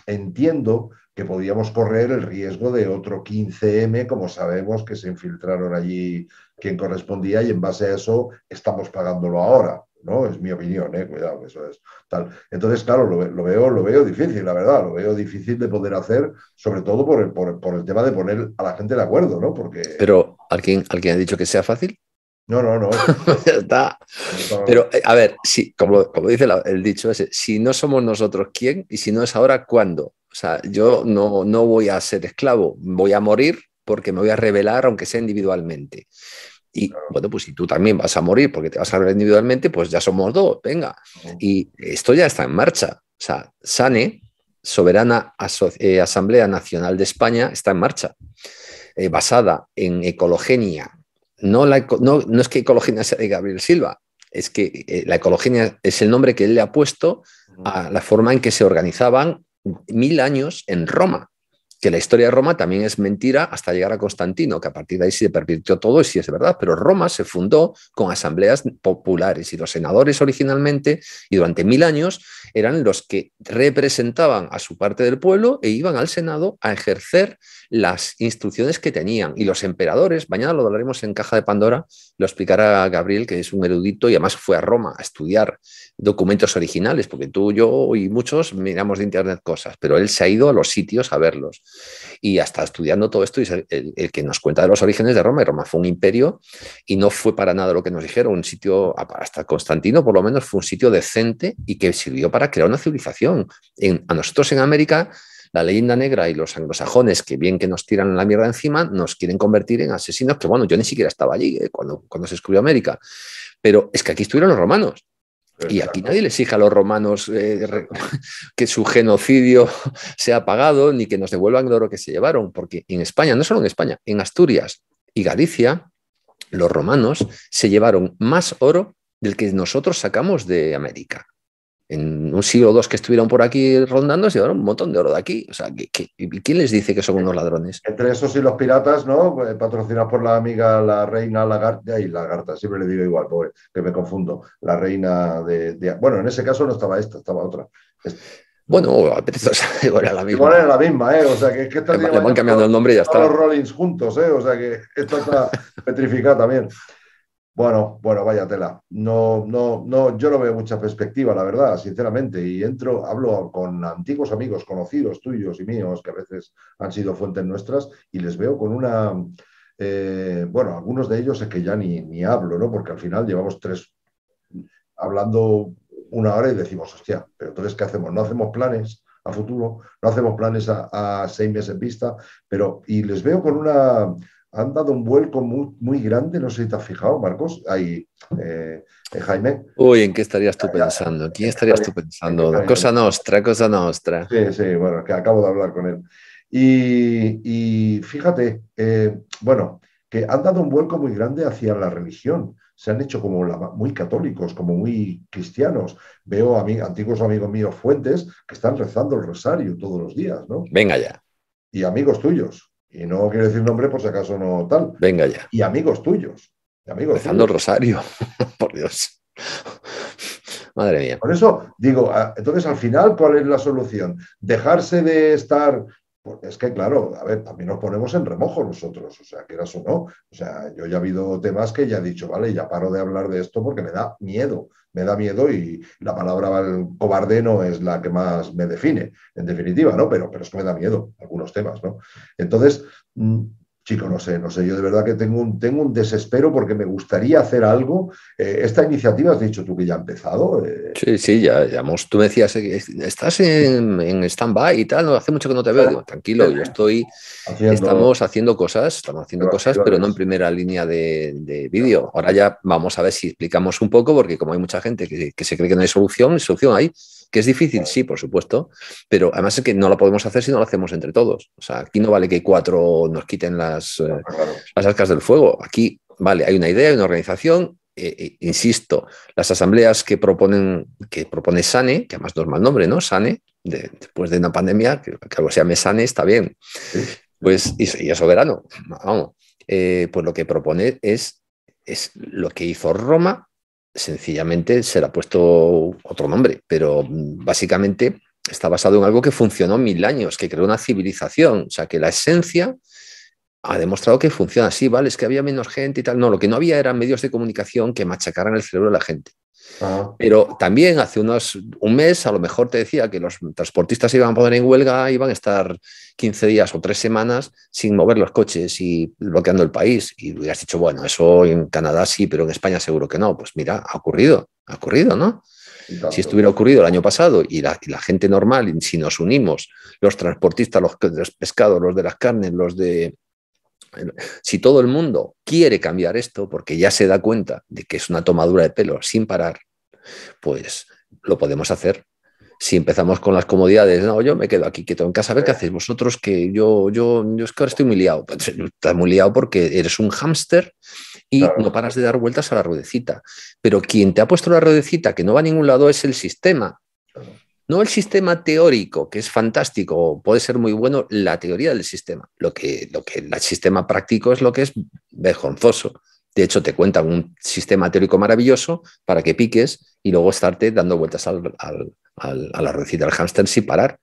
entiendo que podíamos correr el riesgo de otro 15M, como sabemos que se infiltraron allí quien correspondía y en base a eso estamos pagándolo ahora. ¿no? Es mi opinión, ¿eh? cuidado, eso es tal. Entonces, claro, lo, veo, lo veo difícil, la verdad, lo veo difícil de poder hacer, sobre todo por el, por, el tema de poner a la gente de acuerdo, ¿no? Porque... Pero, ¿alguien, ¿alguien ha dicho que sea fácil? No, no, no. está. Pero, eh, a ver, como, como dice el dicho ese, si no somos nosotros, ¿quién? Y si no es ahora, ¿cuándo? O sea, yo no, voy a ser esclavo, voy a morir porque me voy a revelar, aunque sea individualmente. Y bueno, pues si tú también vas a morir porque te vas a revelar individualmente, pues ya somos dos, venga. Y esto ya está en marcha. O sea, SANE, Soberana eh, Asamblea Nacional de España, está en marcha, eh, basada en ecologenia. No, no, es que ecologenia sea de Gabriel Silva, es que eh, la ecologenia es el nombre que él le ha puesto a la forma en que se organizaban mil años en Roma, que la historia de Roma también es mentira hasta llegar a Constantino, que a partir de ahí se pervirtió todo y sí es verdad, pero Roma se fundó con asambleas populares y los senadores originalmente, y durante mil años eran los que representaban a su parte del pueblo e iban al Senado a ejercer las instrucciones que tenían. Y los emperadores, mañana lo hablaremos en Caja de Pandora, lo explicará Gabriel, que es un erudito y además fue a Roma a estudiar documentos originales, porque tú, yo y muchos miramos de Internet cosas, pero él se ha ido a los sitios a verlos y hasta estudiando todo esto, y el, que nos cuenta de los orígenes de Roma. Y Roma fue un imperio y no fue para nada lo que nos dijeron, un sitio, hasta Constantino por lo menos, fue un sitio decente y que sirvió para crear una civilización. En, a nosotros en América la leyenda negra y los anglosajones, que bien que nos tiran la mierda encima, nos quieren convertir en asesinos, que bueno, yo ni siquiera estaba allí eh, cuando, cuando se escribió América. Pero es que aquí estuvieron los romanos y aquí nadie les exige a los romanos eh, que su genocidio sea pagado ni que nos devuelvan el oro que se llevaron, porque en España, no solo en España, en Asturias y Galicia, los romanos se llevaron más oro del que nosotros sacamos de América en un siglo o dos que estuvieron por aquí rondando, se llevaron un montón de oro de aquí. O sea, ¿quién les dice que son unos ladrones? Entre esos y los piratas, ¿no? Eh, patrocinados por la amiga, la reina Lagarta, y Lagarta, siempre le digo igual, pobre, que me confundo. La reina de, Bueno, en ese caso no estaba esta, estaba otra. Bueno, era la misma. ¿eh? O sea, que es que cambiando el nombre y ya está. los Rollins juntos, ¿eh? O sea, que Esto está petrificado también. Bueno, bueno, vaya tela. No, no, no, yo no veo mucha perspectiva, la verdad, sinceramente. Y entro, hablo con antiguos amigos, conocidos tuyos y míos, que a veces han sido fuentes nuestras, y les veo con una. Eh, bueno, algunos de ellos es que ya ni, ni hablo, ¿no? Porque al final llevamos tres hablando una hora y decimos, hostia, pero entonces, ¿qué hacemos? ¿No hacemos planes a futuro? ¿No hacemos planes a, a seis meses en vista? Pero, y les veo con una han dado un vuelco muy, grande, no sé si te has fijado, Marcos, ahí, eh, eh, Jaime. Uy, ¿en qué estarías tú pensando? ¿Quién estarías tú pensando? Cosa nuestra, cosa nuestra. Sí, sí, bueno, que acabo de hablar con él. Y, fíjate, eh, bueno, que han dado un vuelco muy grande hacia la religión. Se han hecho como muy católicos, como muy cristianos. Veo a mí, antiguos amigos míos, fuentes, que están rezando el rosario todos los días, ¿no? Venga ya. Y amigos tuyos. Y no quiero decir nombre por si acaso no tal. Venga ya. Y amigos tuyos. Y amigos Empezando el Rosario, por Dios. Madre mía. Por eso digo, entonces al final, ¿cuál es la solución? Dejarse de estar es que, claro, a ver, también nos ponemos en remojo nosotros, o sea, quieras o no. O sea, yo ya he habido temas que ya he dicho, vale, ya paro de hablar de esto porque me da miedo, me da miedo y la palabra cobarde no es la que más me define, en definitiva, ¿no? Pero, pero es que me da miedo algunos temas, ¿no? Entonces, mm, chico, no sé, no sé, yo de verdad que tengo un, tengo un desespero porque me gustaría hacer algo. Eh, esta iniciativa, has dicho tú que ya ha empezado. Eh. Sí, sí, ya, ya hemos, tú me decías, eh, estás en, en stand-by y tal, no, hace mucho que no te veo. tranquilo, yo estoy, estamos haciendo cosas, estamos haciendo cosas, pero no en primera línea de, vídeo. Ahora ya vamos a ver si explicamos un poco, porque como hay mucha gente que, que se cree que no hay solución, solución hay. Que es difícil, sí, por supuesto, pero además es que no lo podemos hacer si no lo hacemos entre todos. O sea, aquí no vale que cuatro nos quiten las, eh, las arcas del fuego. Aquí, vale, hay una idea, hay una organización, e, e, insisto, las asambleas que proponen, que propone Sane, que además no es mal nombre, ¿no? Sane, después de una pandemia, que, algo se llame Sane está bien. Pues, y, es soberano, vamos. Eh, pues lo que propone es, es lo que hizo Roma sencillamente se le ha puesto otro nombre, pero básicamente está basado en algo que funcionó mil años, que creó una civilización, o sea que la esencia ha demostrado que funciona así, ¿vale? Es que había menos gente y tal. No, lo que no había eran medios de comunicación que machacaran el cerebro de la gente. Pero también hace unos, un mes a lo mejor te decía que los transportistas iban a poner en huelga, iban a estar 15 días o 3 semanas sin mover los coches y bloqueando el país. Y hubieras dicho, bueno, eso en Canadá sí, pero en España seguro que no. Pues mira, ha ocurrido, ha ocurrido, ¿no? Si estuviera ocurrido el año pasado y la, gente normal, si nos unimos, los transportistas, los, los pescados, los de las carnes, los de si todo el mundo quiere cambiar esto porque ya se da cuenta de que es una tomadura de pelo sin parar, pues lo podemos hacer. Si empezamos con las comodidades, no, yo me quedo aquí quieto en casa, a ver qué eh. hacéis vosotros, que yo, yo, yo es que estoy muy liado. Pues, eh, estás muy liado porque eres un hámster y no paras de dar vueltas a la ruedecita. Pero quien te ha puesto la ruedecita que no va a ningún lado es el sistema. No el sistema teórico, que es fantástico, puede ser muy bueno la teoría del sistema. Lo que, lo que el sistema práctico es lo que es vergonzoso. De hecho, te cuentan un sistema teórico maravilloso para que piques y luego estarte dando vueltas al, al, a la recita del hámster sin parar.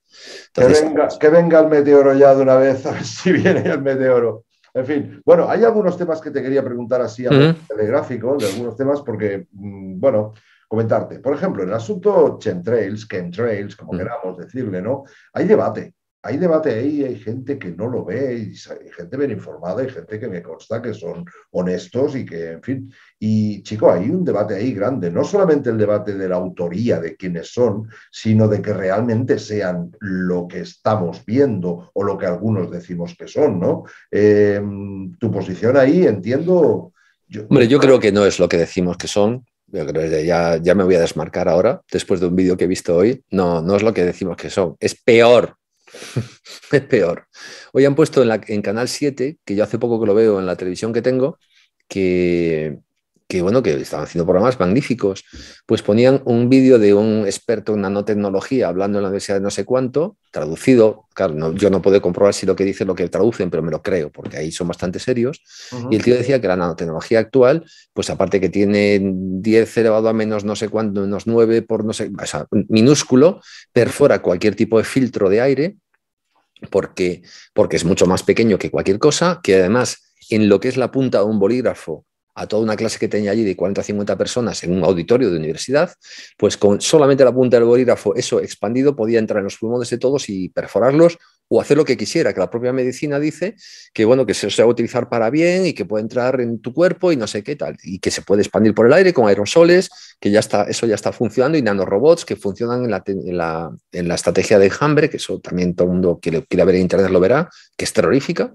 que, venga, el meteoro ya de una vez, si viene el meteoro. En fin, bueno, hay algunos temas que te quería preguntar así a telegráfico, de algunos temas, porque, mm, bueno, comentarte. Por ejemplo, en el asunto chemtrails, chemtrails, como mm. queramos decirle, ¿no? Hay debate. Hay debate ahí, hay gente que no lo ve, hay gente bien informada, hay gente que me consta que son honestos y que, en fin. Y chico, hay un debate ahí grande, no solamente el debate de la autoría, de quiénes son, sino de que realmente sean lo que estamos viendo o lo que algunos decimos que son, ¿no? Eh, tu posición ahí, entiendo. Hombre, yo creo que no es lo que decimos que son, ya, ya me voy a desmarcar ahora, después de un vídeo que he visto hoy, no, no es lo que decimos que son, es peor. es peor. Hoy han puesto en, en Canal 7, que yo hace poco que lo veo en la televisión que tengo, que que bueno, que estaban haciendo programas magníficos, pues ponían un vídeo de un experto en nanotecnología hablando en la universidad de no sé cuánto, traducido, claro, yo no puedo comprobar si lo que dice lo que traducen, pero me lo creo, porque ahí son bastante serios, y el tío decía que la nanotecnología actual, pues aparte que tiene 10 elevado a menos no sé cuánto, menos 9 por no sé, o sea, minúsculo, perfora cualquier tipo de filtro de aire, porque, porque es mucho más pequeño que cualquier cosa, que además en lo que es la punta de un bolígrafo a toda una clase que tenía allí de 40 a 50 personas en un auditorio de universidad, pues con solamente la punta del bolígrafo, eso expandido, podía entrar en los pulmones de todos y perforarlos o hacer lo que quisiera, que la propia medicina dice que bueno, que se, va a utilizar para bien y que puede entrar en tu cuerpo y no sé qué tal, y que se puede expandir por el aire con aerosoles, que ya está, eso ya está funcionando, y nanorobots que funcionan en la, estrategia de enjambre, que eso también todo el mundo que quiera ver en internet lo verá, que es terrorífica.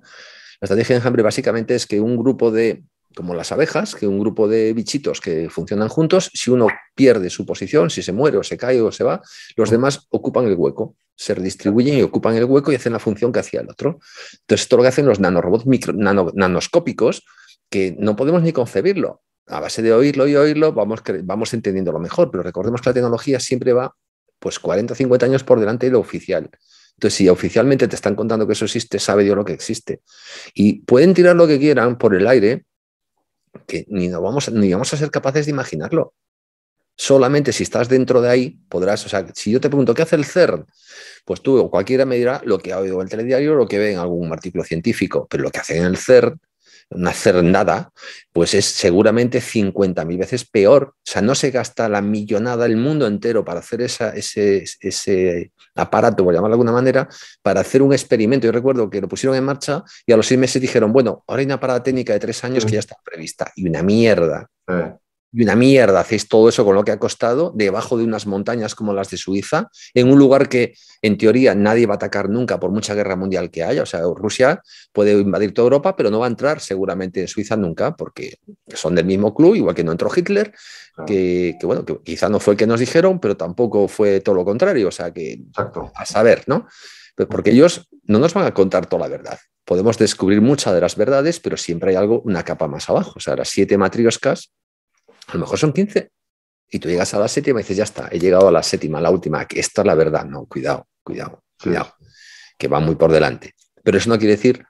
La estrategia de enjambre básicamente es que un grupo de como las abejas, que un grupo de bichitos que funcionan juntos, si uno pierde su posición, si se muere o se cae o se va, los demás ocupan el hueco, se redistribuyen y ocupan el hueco y hacen la función que hacía el otro. Entonces, esto lo que hacen los nanorobots nanoscópicos, que no podemos ni concebirlo. A base de oírlo y oírlo, vamos, vamos lo mejor, pero recordemos que la tecnología siempre va pues 40 o 50 años por delante de lo oficial. Entonces, si oficialmente te están contando que eso existe, sabe Dios lo que existe. Y pueden tirar lo que quieran por el aire, que ni, vamos, ni vamos a ser capaces de imaginarlo. Solamente si estás dentro de ahí podrás, o sea, si yo te pregunto, ¿qué hace el CERN? Pues tú o cualquiera me dirá lo que ha oído en el telediario o lo que ve en algún artículo científico, pero lo que hace en el CERN no hacer nada, pues es seguramente 50.000 veces peor. O sea, no se gasta la millonada del mundo entero para hacer esa, ese, aparato, por llamarlo de alguna manera, para hacer un experimento. Yo recuerdo que lo pusieron en marcha y a los seis meses dijeron, bueno, ahora hay una parada técnica de tres años que ya está prevista y una mierda y una mierda hacéis todo eso con lo que ha costado, debajo de unas montañas como las de Suiza, en un lugar que en teoría nadie va a atacar nunca por mucha guerra mundial que haya. O sea, Rusia puede invadir toda Europa, pero no va a entrar seguramente en Suiza nunca porque son del mismo club, igual que no entró Hitler, que, bueno, que quizá no fue el que nos dijeron, pero tampoco fue todo lo contrario. O sea, que a saber, ¿no? Porque ellos no nos van a contar toda la verdad. Podemos descubrir muchas de las verdades, pero siempre hay algo, una capa más abajo. O sea, las siete matrioscas a lo mejor son 15. Y tú llegas a la séptima y dices, ya está, he llegado a la séptima, la última, que esta es la verdad. No, cuidado, cuidado, cuidado, que va muy por delante. Pero eso no quiere decir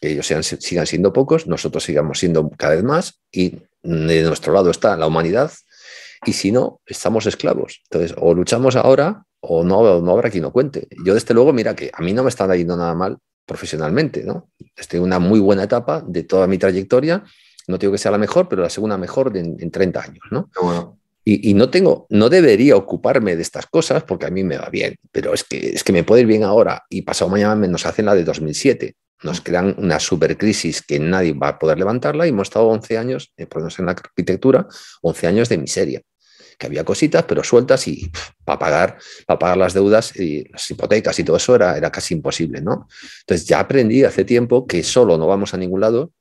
que ellos sean, sigan siendo pocos, nosotros sigamos siendo cada vez más y de nuestro lado está la humanidad y si no, estamos esclavos. Entonces, o luchamos ahora o no, no habrá quien lo cuente. Yo desde luego, mira que a mí no me está yendo nada mal profesionalmente, ¿no? Estoy en una muy buena etapa de toda mi trayectoria no tengo que sea la mejor, pero la segunda mejor en, 30 años, ¿no? Y, no tengo, no debería ocuparme de estas cosas porque a mí me va bien, pero es que, es que me puede ir bien ahora y pasado mañana nos hacen la de 2007, nos mm. crean una supercrisis que nadie va a poder levantarla y hemos estado 11 años, eh, por en la arquitectura, 11 años de miseria que había cositas, pero sueltas y para pagar, para pagar las deudas y las hipotecas y todo eso era, era casi imposible, ¿no? Entonces ya aprendí hace tiempo que solo no vamos a ningún lado,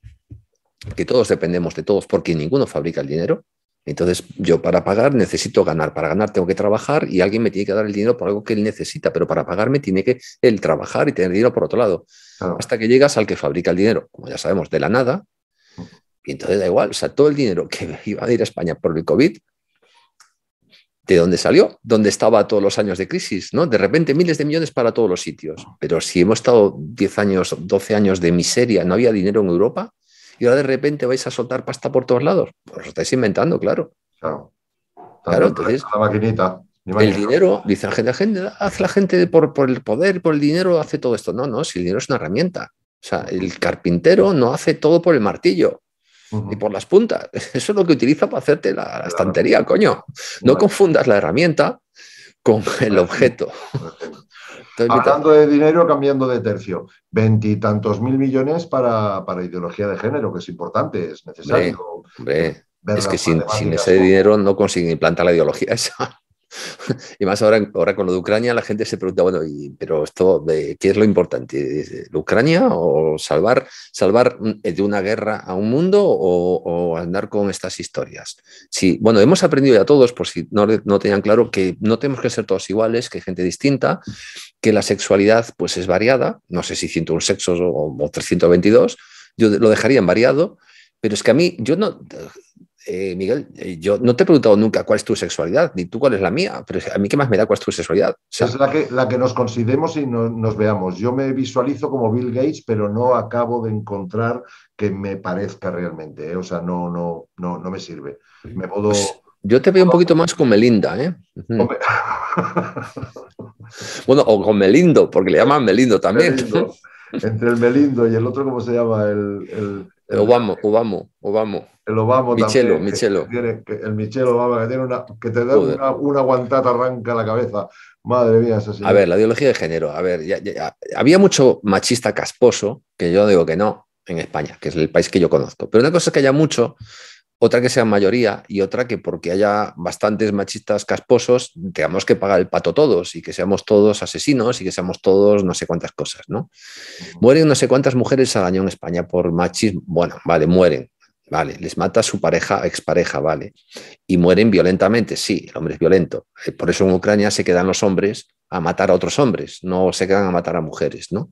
que todos dependemos de todos porque ninguno fabrica el dinero. Entonces, yo para pagar necesito ganar, para ganar tengo que trabajar y alguien me tiene que dar el dinero por algo que él necesita, pero para pagarme tiene que él trabajar y tener dinero por otro lado. Hasta que llegas al que fabrica el dinero, como ya sabemos, de la nada. Y entonces da igual, o sea, todo el dinero que iba a ir a España por el COVID, ¿de dónde salió? ¿Dónde estaba todos los años de crisis? ¿no? De repente miles de millones para todos los sitios. Pero si hemos estado 10 años, 12 años de miseria, no había dinero en Europa, y ahora de repente vais a soltar pasta por todos lados. Os pues estáis inventando, claro. Claro. entonces. La maquinita. El dinero, dice la gente, la gente, hace la gente por, el poder, por el dinero, hace todo esto. No, no, si el dinero es una herramienta. O sea, el carpintero no hace todo por el martillo y por las puntas. Eso es lo que utiliza para hacerte la, estantería, coño. No confundas la herramienta con el objeto. Hablando ah. de dinero, cambiando de tercio. Veintitantos mil millones para, para, ideología de género, que es importante, es necesario. Es que sin, sin, ese dinero no consiguen implantar la ideología esa. y más ahora, ahora con lo de Ucrania, la gente se pregunta, bueno, pero esto, ¿qué es lo importante? ¿Ucrania o salvar, salvar mm, de una guerra a un mundo o, andar con estas historias? Sí, bueno, hemos aprendido ya todos, por si no, no tenían claro, que no tenemos que ser todos iguales, que hay gente distinta, que la sexualidad pues es variada, no sé si 101 sexos o, o 322, yo lo dejaría variado, pero es que a mí, yo no eh, Miguel, eh, yo no te he preguntado nunca cuál es tu sexualidad, ni tú cuál es la mía, pero a mí qué más me da cuál es tu sexualidad. es la que, la que nos consideremos y nos veamos. Yo me visualizo como Bill Gates, pero no acabo de encontrar que me parezca realmente. ¿eh? O sea, no, no, no, no me sirve. Pues, yo te veo un poquito más con Melinda, ¿eh? bueno, o con Melindo, porque le llaman Melindo también. Entre el Melindo y el otro, ¿cómo se llama? El, el... Obamo, Obamo, Obamo el Michelo, Michelo. el Michelo Obama, que, tiene que te da una, una, guantata arranca la cabeza. Madre mía, así. A ver, la ideología de género. A ver, había mucho machista casposo, que yo digo que no, en España, que es el país que yo conozco. Pero una cosa es que haya mucho, otra que sea mayoría y otra que porque haya bastantes machistas casposos, tengamos que pagar el pato todos y que seamos todos asesinos y que seamos todos no sé cuántas cosas, ¿no? Mueren no sé cuántas mujeres al año en España por machismo. Bueno, vale, mueren Vale, les mata a su pareja, expareja, vale. Y mueren violentamente, sí, el hombre es violento. Eh, por eso en Ucrania se quedan los hombres a matar a otros hombres, no se quedan a matar a mujeres, ¿no?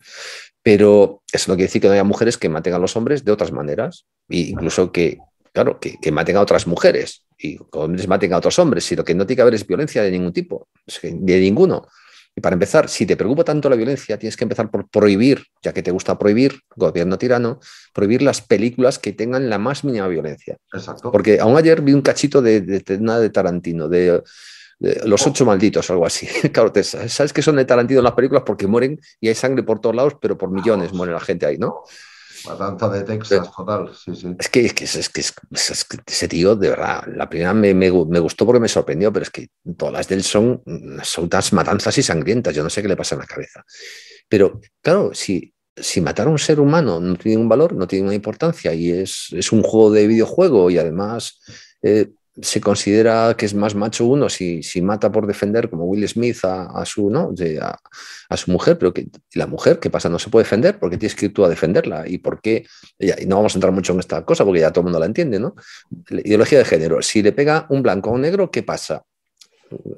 Pero eso no quiere decir que no haya mujeres que maten a los hombres de otras maneras, incluso que, claro, que, maten a otras mujeres y hombres maten a otros hombres, sino que no tiene que haber es violencia de ningún tipo, de ninguno. Y para empezar, si te preocupa tanto la violencia, tienes que empezar por prohibir, ya que te gusta prohibir, gobierno tirano, prohibir las películas que tengan la más mínima violencia. Exacto. Porque aún ayer vi un cachito de, nada de Tarantino, de, Los oh. ocho malditos, algo así. sabes que son de Tarantino las películas porque mueren y hay sangre por todos lados, pero por millones muere la gente ahí, ¿no? Matanza de Texas, total. Es que, es que, es que, ese tío, de verdad, la primera me, gustó porque me sorprendió, pero es que todas las del son unas matanzas y sangrientas. Yo no sé qué le pasa en la cabeza. Pero claro, si, si matar a un ser humano no tiene un valor, no tiene una importancia y es, es un juego de videojuego y además eh, se considera que es más macho uno si, mata por defender, como Will Smith, a, su, ¿no? A, su mujer, pero que la mujer, ¿qué pasa? No se puede defender, porque tienes que ir tú a defenderla? ¿Y por qué? no vamos a entrar mucho en esta cosa porque ya todo el mundo la entiende, ¿no? ideología de género. Si le pega un blanco a un negro, ¿qué pasa?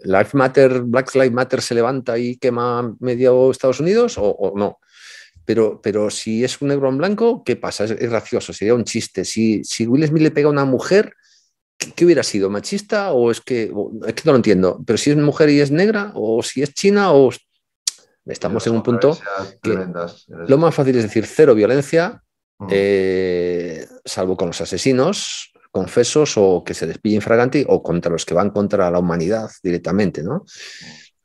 ¿Life Matter, Black Lives Matter se levanta y quema medio Estados Unidos o, no? Pero, pero, si es un negro un blanco, ¿qué pasa? Es, es gracioso, sería un chiste. Si, si Will Smith le pega a una mujer, ¿qué, hubiera sido? ¿Machista o es que, es que no lo entiendo? Pero si es mujer y es negra, o si es china, o estamos en un punto que lo más fácil es decir cero violencia, mm. eh, salvo con los asesinos confesos o que se despillen fraganti o contra los que van contra la humanidad directamente, ¿no?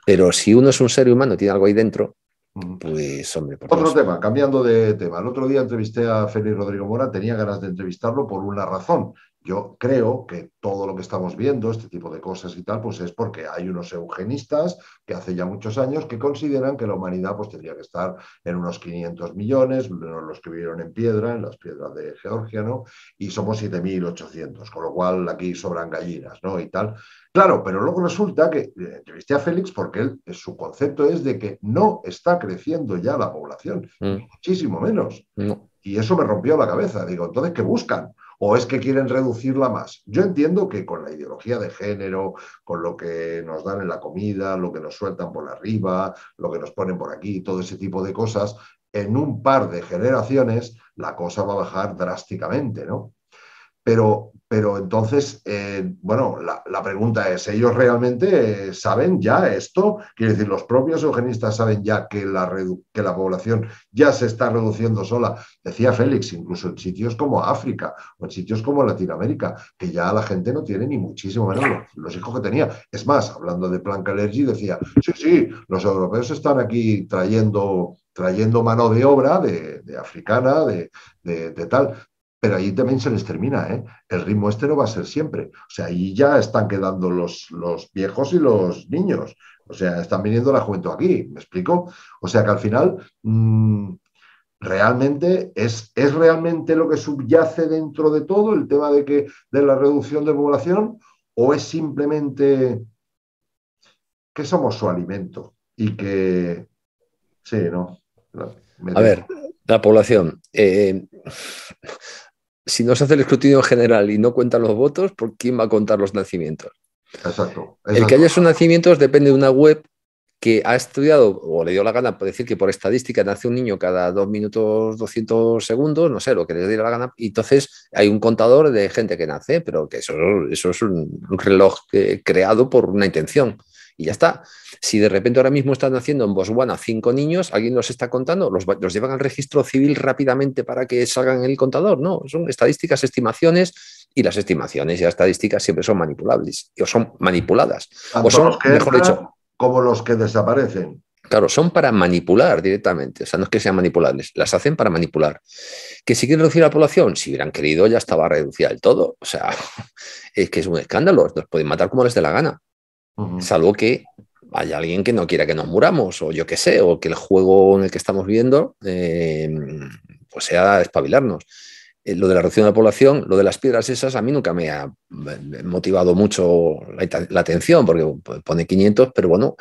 Pero si uno es un ser humano, tiene algo ahí dentro, mm. pues, hombre, Otro tema, cambiando de tema. El otro día entrevisté a Félix Rodrigo Mora, tenía ganas de entrevistarlo por una razón, yo creo que todo lo que estamos viendo, este tipo de cosas y tal, pues es porque hay unos eugenistas que hace ya muchos años que consideran que la humanidad pues tendría que estar en unos 500 millones, los que vivieron en piedra, en las piedras de Georgia, ¿no? Y somos 7.800, con lo cual aquí sobran gallinas, ¿no? Y tal. Claro, pero luego resulta que eh, entrevisté a Félix porque él, eh, su concepto es de que no está creciendo ya la población, mm. muchísimo menos. Y eso me rompió la cabeza. Digo, entonces, ¿qué buscan? o es que quieren reducirla más. Yo entiendo que con la ideología de género, con lo que nos dan en la comida, lo que nos sueltan por arriba, lo que nos ponen por aquí, todo ese tipo de cosas, en un par de generaciones la cosa va a bajar drásticamente, ¿no? Pero pero entonces, eh, bueno, la, pregunta es, ¿ellos realmente eh, saben ya esto? Quiere decir, los propios eugenistas saben ya que la, que la población ya se está reduciendo sola. Decía Félix, incluso en sitios como África o en sitios como Latinoamérica, que ya la gente no tiene ni muchísimo menos los, hijos que tenía. Es más, hablando de Plan Calergy decía, sí, sí, los europeos están aquí trayendo trayendo mano de obra de, africana, de, de, tal pero ahí también se les termina, ¿eh? El ritmo este no va a ser siempre. O sea, ahí ya están quedando los, los viejos y los niños. O sea, están viniendo la juventud aquí, ¿me explico? O sea que al final, mm, realmente, es, es, realmente lo que subyace dentro de todo el tema de, que, de la reducción de población o es simplemente que somos su alimento y que... Sí, ¿no? A ver, la población. Eh si no se hace el escrutinio general y no cuentan los votos, ¿por quién va a contar los nacimientos? Exacto. El que haya esos nacimientos depende de una web que ha estudiado o le dio la gana Puede decir que por estadística nace un niño cada 2 minutos 200 segundos, no sé, lo que le diera la gana, y entonces hay un contador de gente que nace, pero que eso es un, reloj eh, creado por una intención y ya está. Si de repente ahora mismo están haciendo en Botswana cinco niños, alguien los está contando, los, llevan al registro civil rápidamente para que salgan en el contador, no, son estadísticas, estimaciones y las estimaciones y las estadísticas siempre son manipulables o son manipuladas o son, mejor dicho, como los que desaparecen. Claro, son para manipular directamente, o sea, no es que sean manipulables, las hacen para manipular. Que si quieren reducir la población, si hubieran querido ya estaba reducida del todo, o sea, es que es un escándalo, los pueden matar como les dé la gana. Salvo que haya alguien que no quiera que nos muramos, o yo qué sé, o que el juego en el que estamos viendo eh, pues sea espabilarnos. Eh, lo de la reducción de la población, lo de las piedras esas, a mí nunca me ha motivado mucho la, atención, porque pone 500, pero bueno,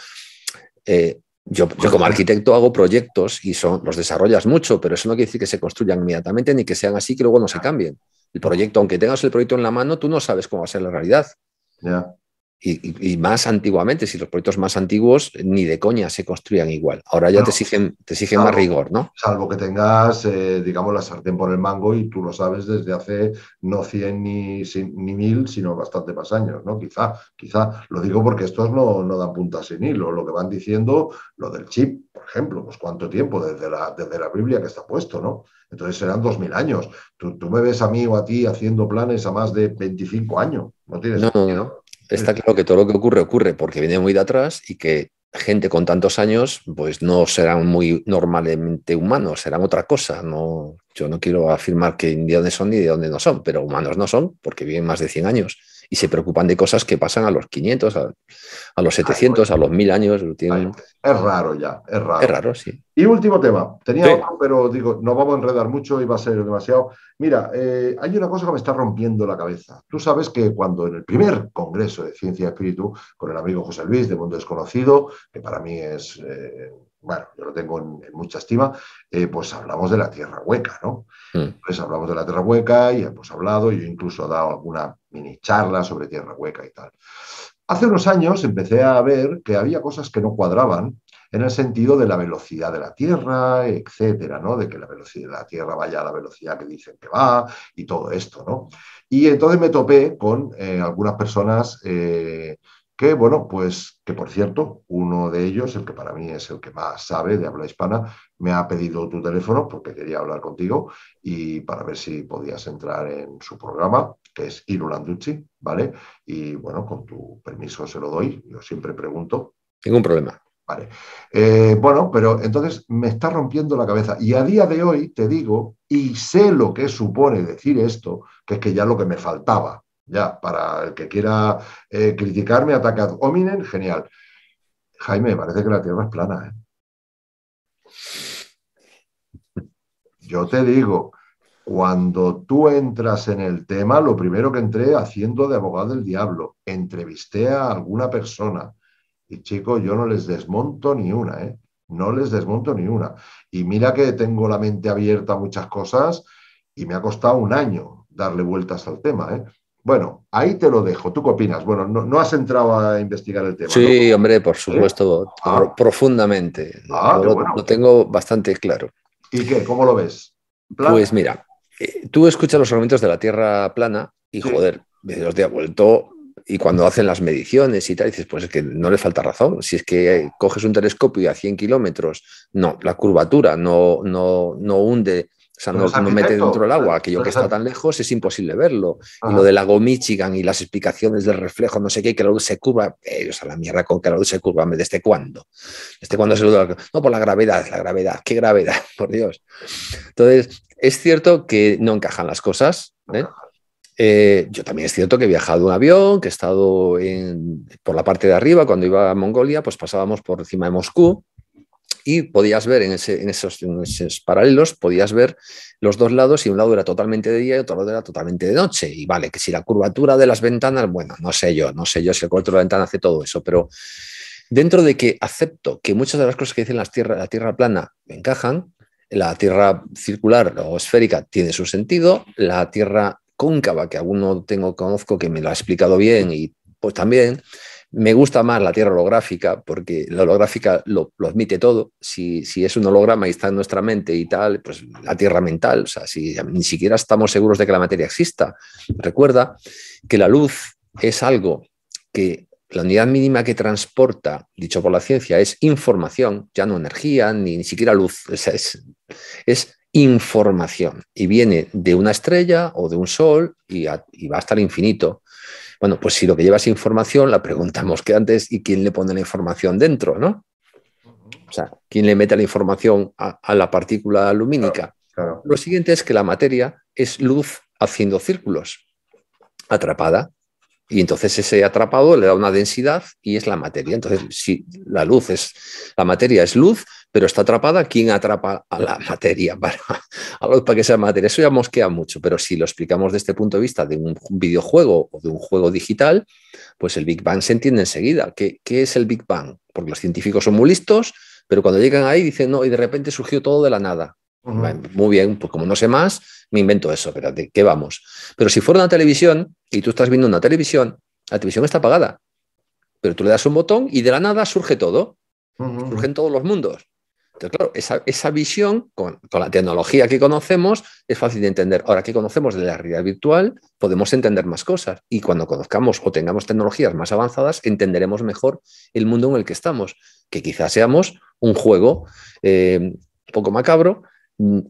eh, yo, como arquitecto hago proyectos y son, los desarrollas mucho, pero eso no quiere decir que se construyan inmediatamente ni que sean así que luego no se cambien. El proyecto, aunque tengas el proyecto en la mano, tú no sabes cómo va a ser la realidad. ya y, más antiguamente, si los proyectos más antiguos eh, ni de coña se construían igual. Ahora ya te exigen, te exigen más rigor, ¿no? Salvo que tengas, eh, digamos, la sartén por el mango y tú lo sabes desde hace no 100 ni, ni 1000, sino bastante más años, ¿no? Quizá, quizá. Lo digo porque estos no, no dan puntas sin hilo. Lo que van diciendo, lo del chip, por ejemplo, pues cuánto tiempo desde la, desde la Biblia que está puesto, ¿no? Entonces serán 2.000 años. Tú, me ves a mí o a ti haciendo planes a más de 25 años. No tienes No. Está claro que todo lo que ocurre ocurre porque viene muy de atrás y que gente con tantos años pues no serán muy normalmente humanos, serán otra cosa. No, yo no quiero afirmar que de dónde son ni de dónde no son, pero humanos no son porque viven más de 100 años y se preocupan de cosas que pasan a los 500, a, los 700, a los 1000 años. es raro ya, es raro. Es raro, sí. Y último tema, tenía pero digo, no vamos a enredar mucho y va a ser demasiado. Mira, eh, hay una cosa que me está rompiendo la cabeza. Tú sabes que cuando en el primer Congreso de Ciencia y Espíritu, con el amigo José Luis de Mundo Desconocido, que para mí es... Eh, bueno, yo lo tengo en, mucha estima, eh, pues hablamos de la tierra hueca, ¿no? Mm. Pues hablamos de la tierra hueca y hemos hablado, yo incluso he dado alguna mini charla sobre tierra hueca y tal. Hace unos años empecé a ver que había cosas que no cuadraban en el sentido de la velocidad de la Tierra, etcétera, ¿no? De que la velocidad de la Tierra vaya a la velocidad que dicen que va y todo esto, ¿no? Y entonces me topé con eh, algunas personas eh, que, bueno, pues que por cierto, uno de ellos, el que para mí es el que más sabe de habla hispana, me ha pedido tu teléfono porque quería hablar contigo y para ver si podías entrar en su programa, que es Irulanducci, ¿vale? Y bueno, con tu permiso se lo doy, yo siempre pregunto. Ningún problema. Vale. Eh, bueno, pero entonces me está rompiendo la cabeza. Y a día de hoy te digo, y sé lo que supone decir esto, que es que ya lo que me faltaba, ya, para el que quiera eh, criticarme, criticarme, a Ominen, genial. Jaime, parece que la Tierra es plana. ¿eh? Yo te digo, cuando tú entras en el tema, lo primero que entré haciendo de abogado del diablo, entrevisté a alguna persona. Y chicos, yo no les desmonto ni una, ¿eh? No les desmonto ni una. Y mira que tengo la mente abierta a muchas cosas y me ha costado un año darle vueltas al tema, ¿eh? Bueno, ahí te lo dejo. ¿Tú qué opinas? Bueno, no, has entrado a investigar el tema. Sí, hombre, por supuesto, ¿Eh? ah. profundamente. Ah, lo, tengo bastante claro. ¿Y qué? ¿Cómo lo ves? Pues mira, eh, tú escuchas los argumentos de la Tierra plana y joder, los los ha vuelto. Y cuando hacen las mediciones y tal, dices, pues es que no le falta razón. Si es que eh, coges un telescopio y a 100 kilómetros, no, la curvatura no, no, no hunde o sea, pues no, mete dentro del agua. Aquello que pues está tan lejos es imposible verlo. Y lo del lago Michigan y las explicaciones del reflejo, no sé qué, que la luz se curva. Ellos eh, a la mierda con que la luz se curva. ¿Desde este cuándo? ¿Desde este cuándo se curva? No, por la gravedad, la gravedad. ¿Qué gravedad? Por Dios. Entonces, es cierto que no encajan las cosas. ¿eh? Eh, yo también es cierto que he viajado en avión, que he estado por la parte de arriba, cuando iba a Mongolia, pues pasábamos por encima de Moscú y podías ver en, esos, paralelos, podías ver los dos lados y un lado era totalmente de día y otro lado era totalmente de noche. Y vale, que si la curvatura de las ventanas, bueno, no sé yo, no sé yo si el cuarto de la ventana hace todo eso, pero dentro de que acepto que muchas de las cosas que dicen las la Tierra plana encajan, la Tierra circular o esférica tiene su sentido, la Tierra cóncava, que aún no tengo, conozco, que me lo ha explicado bien y pues también, me gusta más la Tierra holográfica porque la holográfica lo, admite todo. Si, si, es un holograma y está en nuestra mente y tal, pues la Tierra mental, o sea, si ni siquiera estamos seguros de que la materia exista. Recuerda que la luz es algo que la unidad mínima que transporta, dicho por la ciencia, es información, ya no energía, ni, ni siquiera luz, es, es información y viene de una estrella o de un sol y, va hasta el infinito. Bueno, pues si lo que lleva es información, la preguntamos que antes ¿y quién le pone la información dentro, no? O sea, ¿quién le mete la información a, la partícula lumínica? Lo siguiente es que la materia es luz haciendo círculos, atrapada, y entonces ese atrapado le da una densidad y es la materia. Entonces, si la luz es, la materia es luz, pero está atrapada, ¿quién atrapa a la materia para, que sea materia? Eso ya mosquea mucho, pero si lo explicamos desde este punto de vista de un videojuego o de un juego digital, pues el Big Bang se entiende enseguida. ¿Qué, es el Big Bang? Porque los científicos son muy listos, pero cuando llegan ahí dicen, no, y de repente surgió todo de la nada. Muy bien, pues como no sé más, me invento eso, pero ¿de qué vamos? Pero si fuera una televisión y tú estás viendo una televisión, la televisión está apagada, pero tú le das un botón y de la nada surge todo. Surgen todos los mundos claro, esa, visión con, la tecnología que conocemos es fácil de entender. Ahora que conocemos de la realidad virtual, podemos entender más cosas y cuando conozcamos o tengamos tecnologías más avanzadas, entenderemos mejor el mundo en el que estamos, que quizás seamos un juego eh, un poco macabro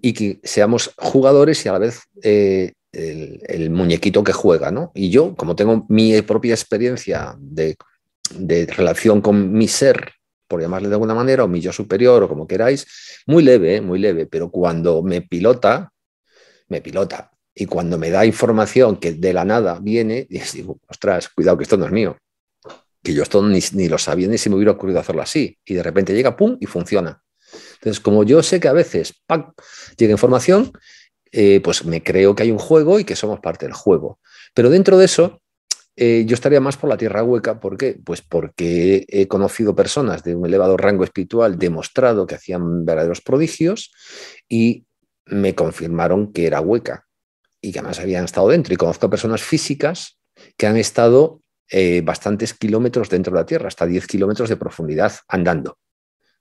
y que seamos jugadores y a la vez... Eh, el, muñequito que juega, Y yo, como tengo mi propia experiencia de, de relación con mi ser por llamarle de alguna manera, o mi superior, o como queráis, muy leve, ¿eh? muy leve, pero cuando me pilota, me pilota. Y cuando me da información que de la nada viene, y digo, ostras, cuidado que esto no es mío. Que yo esto ni, lo sabía ni si me hubiera ocurrido hacerlo así. Y de repente llega, pum, y funciona. Entonces, como yo sé que a veces llega información, eh, pues me creo que hay un juego y que somos parte del juego. Pero dentro de eso, eh, yo estaría más por la tierra hueca, ¿por qué? Pues porque he conocido personas de un elevado rango espiritual demostrado que hacían verdaderos prodigios y me confirmaron que era hueca y que además habían estado dentro. Y conozco personas físicas que han estado eh, bastantes kilómetros dentro de la Tierra, hasta 10 kilómetros de profundidad andando.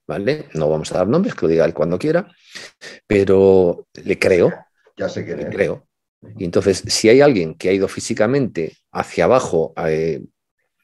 ¿Vale? No vamos a dar nombres, que lo diga él cuando quiera, pero le creo. Ya sé que le creo. Y entonces, si hay alguien que ha ido físicamente hacia abajo eh,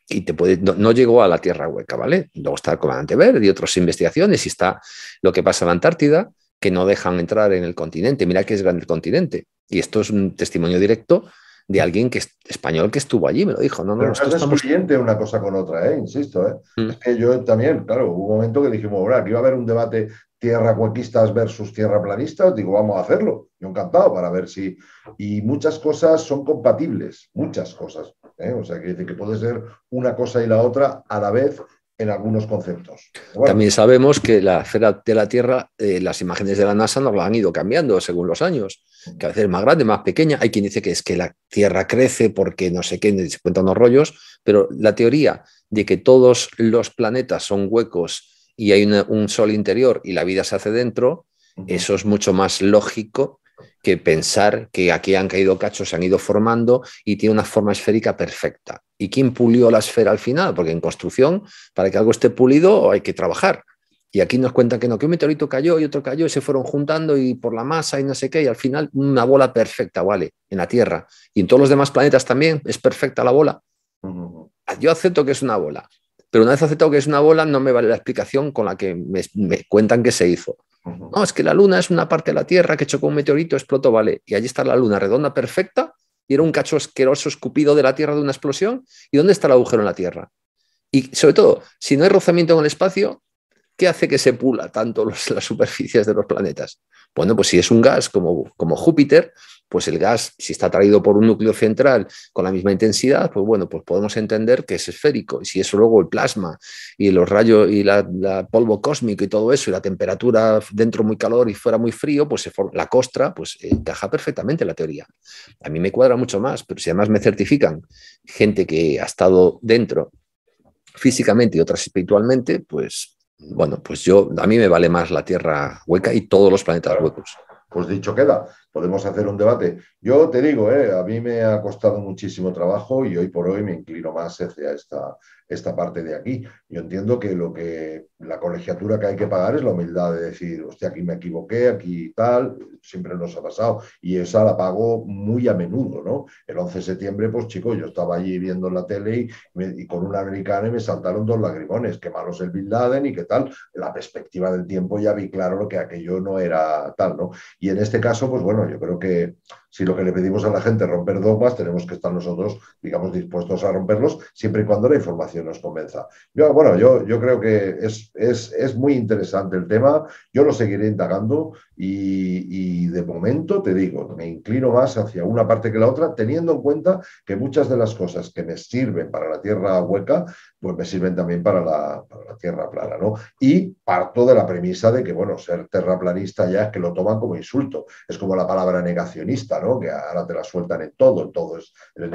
y te puede, no, llegó a la Tierra hueca, ¿vale? Luego está el comandante Verde y otras investigaciones y está lo que pasa en la Antártida, que no dejan entrar en el continente. Mira que es grande el continente. Y esto es un testimonio directo de alguien que español que estuvo allí, me lo dijo. No, no, Pero no es una cosa con otra, ¿eh? insisto. ¿eh? Mm. Es que yo también, claro, hubo un momento que dijimos, ahora, aquí a haber un debate tierra cuequistas versus tierra planistas, digo, vamos a hacerlo. Yo encantado para ver si... Y muchas cosas son compatibles, muchas cosas. ¿eh? O sea, que, que puede ser una cosa y la otra a la vez en algunos conceptos. También sabemos que la esfera de la Tierra, eh, las imágenes de la NASA nos la han ido cambiando según los años, que a veces es más grande, más pequeña. Hay quien dice que es que la Tierra crece porque no sé qué, se cuentan los rollos, pero la teoría de que todos los planetas son huecos y hay un sol interior y la vida se hace dentro, eso es mucho más lógico que pensar que aquí han caído cachos, se han ido formando y tiene una forma esférica perfecta. ¿Y quién pulió la esfera al final? Porque en construcción, para que algo esté pulido, hay que trabajar. Y aquí nos cuentan que no, que un meteorito cayó y otro cayó y se fueron juntando y por la masa y no sé qué, y al final una bola perfecta, vale, en la Tierra. Y en todos los demás planetas también es perfecta la bola. Ah, yo acepto que es una bola, pero una vez aceptado que es una bola, no me vale la explicación con la que me, cuentan que se hizo. No, es que la luna es una parte de la Tierra que chocó un meteorito, explotó, vale. Y allí está la luna redonda perfecta y era un cacho asqueroso escupido de la Tierra de una explosión. ¿Y dónde está el agujero en la Tierra? Y sobre todo, si no hay rozamiento en el espacio, ¿qué hace que se pula tanto las superficies de los planetas? Bueno, pues si es un gas como, como Júpiter, pues el gas, si está atraído por un núcleo central con la misma intensidad, pues bueno, pues podemos entender que es esférico. Y si eso luego el plasma y los rayos y la, polvo cósmico y todo eso, y la temperatura dentro muy calor y fuera muy frío, pues la costra, pues eh, encaja perfectamente la teoría. A mí me cuadra mucho más, pero si además me certifican gente que ha estado dentro físicamente y otras espiritualmente, pues bueno, pues yo, a mí me vale más la Tierra hueca y todos los planetas huecos. Pues dicho queda podemos hacer un debate. Yo te digo, eh, a mí me ha costado muchísimo trabajo y hoy por hoy me inclino más hacia esta, esta parte de aquí. Yo entiendo que lo que la colegiatura que hay que pagar es la humildad de decir, hostia, aquí me equivoqué, aquí tal, siempre nos ha pasado. Y esa la pago muy a menudo, ¿no? El 11 de septiembre, pues chico, yo estaba allí viendo la tele y, con un americano... y me saltaron dos lagrimones, qué malos el Bildaden... y qué tal. La perspectiva del tiempo ya vi claro lo que aquello no era tal, ¿no? Y en este caso, pues bueno, yo creo que si lo que le pedimos a la gente es romper dogmas, tenemos que estar nosotros, digamos, dispuestos a romperlos siempre y cuando la información nos convenza. Yo, bueno, yo, yo creo que es, es, muy interesante el tema, yo lo seguiré indagando y, de momento, te digo, me inclino más hacia una parte que la otra, teniendo en cuenta que muchas de las cosas que me sirven para la tierra hueca, pues me sirven también para la, tierra plana, ¿no? Y parto de la premisa de que, bueno, ser terraplanista ya es que lo toman como insulto, es como la palabra negacionista que ahora te la sueltan en todo, en todo. Es,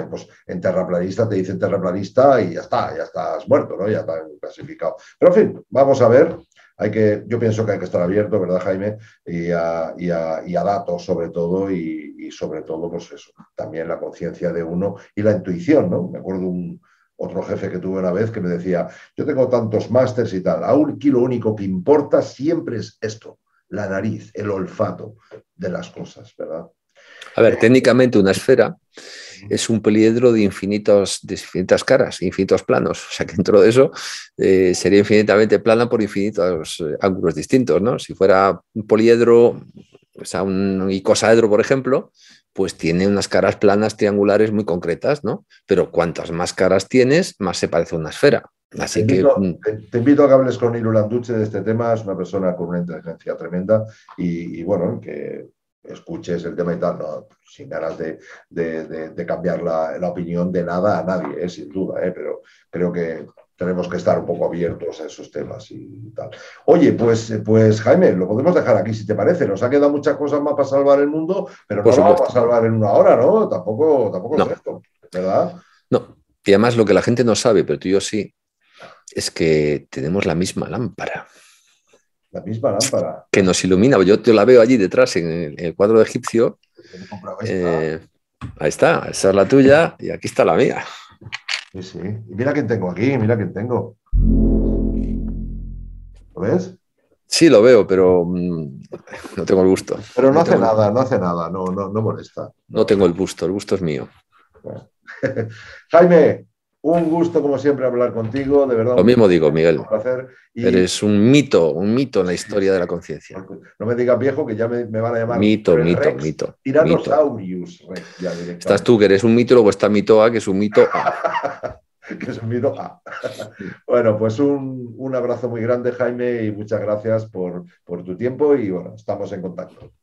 pues, en terraplanista te dicen terraplanista y ya está, ya estás muerto, ¿no? Ya estás clasificado. Pero en fin, vamos a ver. Hay que, yo pienso que hay que estar abierto, ¿verdad, Jaime? Y a, datos, sobre todo, y, sobre todo, pues eso, también la conciencia de uno y la intuición, ¿no? Me acuerdo un, otro jefe que tuve una vez que me decía, yo tengo tantos másters y tal, aún aquí lo único que importa siempre es esto, la nariz, el olfato de las cosas, ¿verdad? A ver, técnicamente una esfera es un poliedro de, infinitas caras, infinitos planos. O sea que dentro de eso eh, sería infinitamente plana por infinitos eh, ángulos distintos, ¿no? Si fuera un poliedro, o sea, un icosaedro, por ejemplo, pues tiene unas caras planas triangulares muy concretas, ¿no? Pero cuantas más caras tienes, más se parece a una esfera. Así que, mm. te, invito, a que hables con Landuche de este tema, es una persona con una inteligencia tremenda y, y bueno, que escuches el tema y tal, no, sin ganas de, cambiar la, opinión de nada a nadie, eh, sin duda, eh, pero creo que tenemos que estar un poco abiertos a esos temas y tal. Oye, pues, pues Jaime, lo podemos dejar aquí si te parece. Nos ha quedado muchas cosas más para salvar el mundo, pero no vamos a salvar en una hora, ¿no? Tampoco, tampoco es esto, ¿verdad? No, y además lo que la gente no sabe, pero tú y yo sí, es que tenemos la misma lámpara la misma lámpara. Que nos ilumina. Yo, yo la veo allí detrás en el, cuadro de egipcio. Eh, ahí está, esa es la tuya y aquí está la mía. Sí, sí. Y mira quién tengo aquí, mira quién tengo. ¿Lo ves? Sí, lo veo, pero mm, no tengo el gusto. Pero no, hace nada, no hace nada, no, no, no molesta. No tengo el gusto, el gusto es mío. Jaime, un gusto, como siempre, hablar contigo, de verdad. Lo mismo digo, Miguel. Eres un mito, un mito en la historia de la conciencia. No me digas viejo, que ya me, van a llamar. Mito, mito, mito. Tiranosaurus Estás tú, que eres un mito, o está A, que es un mito A. que es un mito A. bueno, pues un, abrazo muy grande, Jaime, y muchas gracias por, por tu tiempo y bueno, estamos en contacto.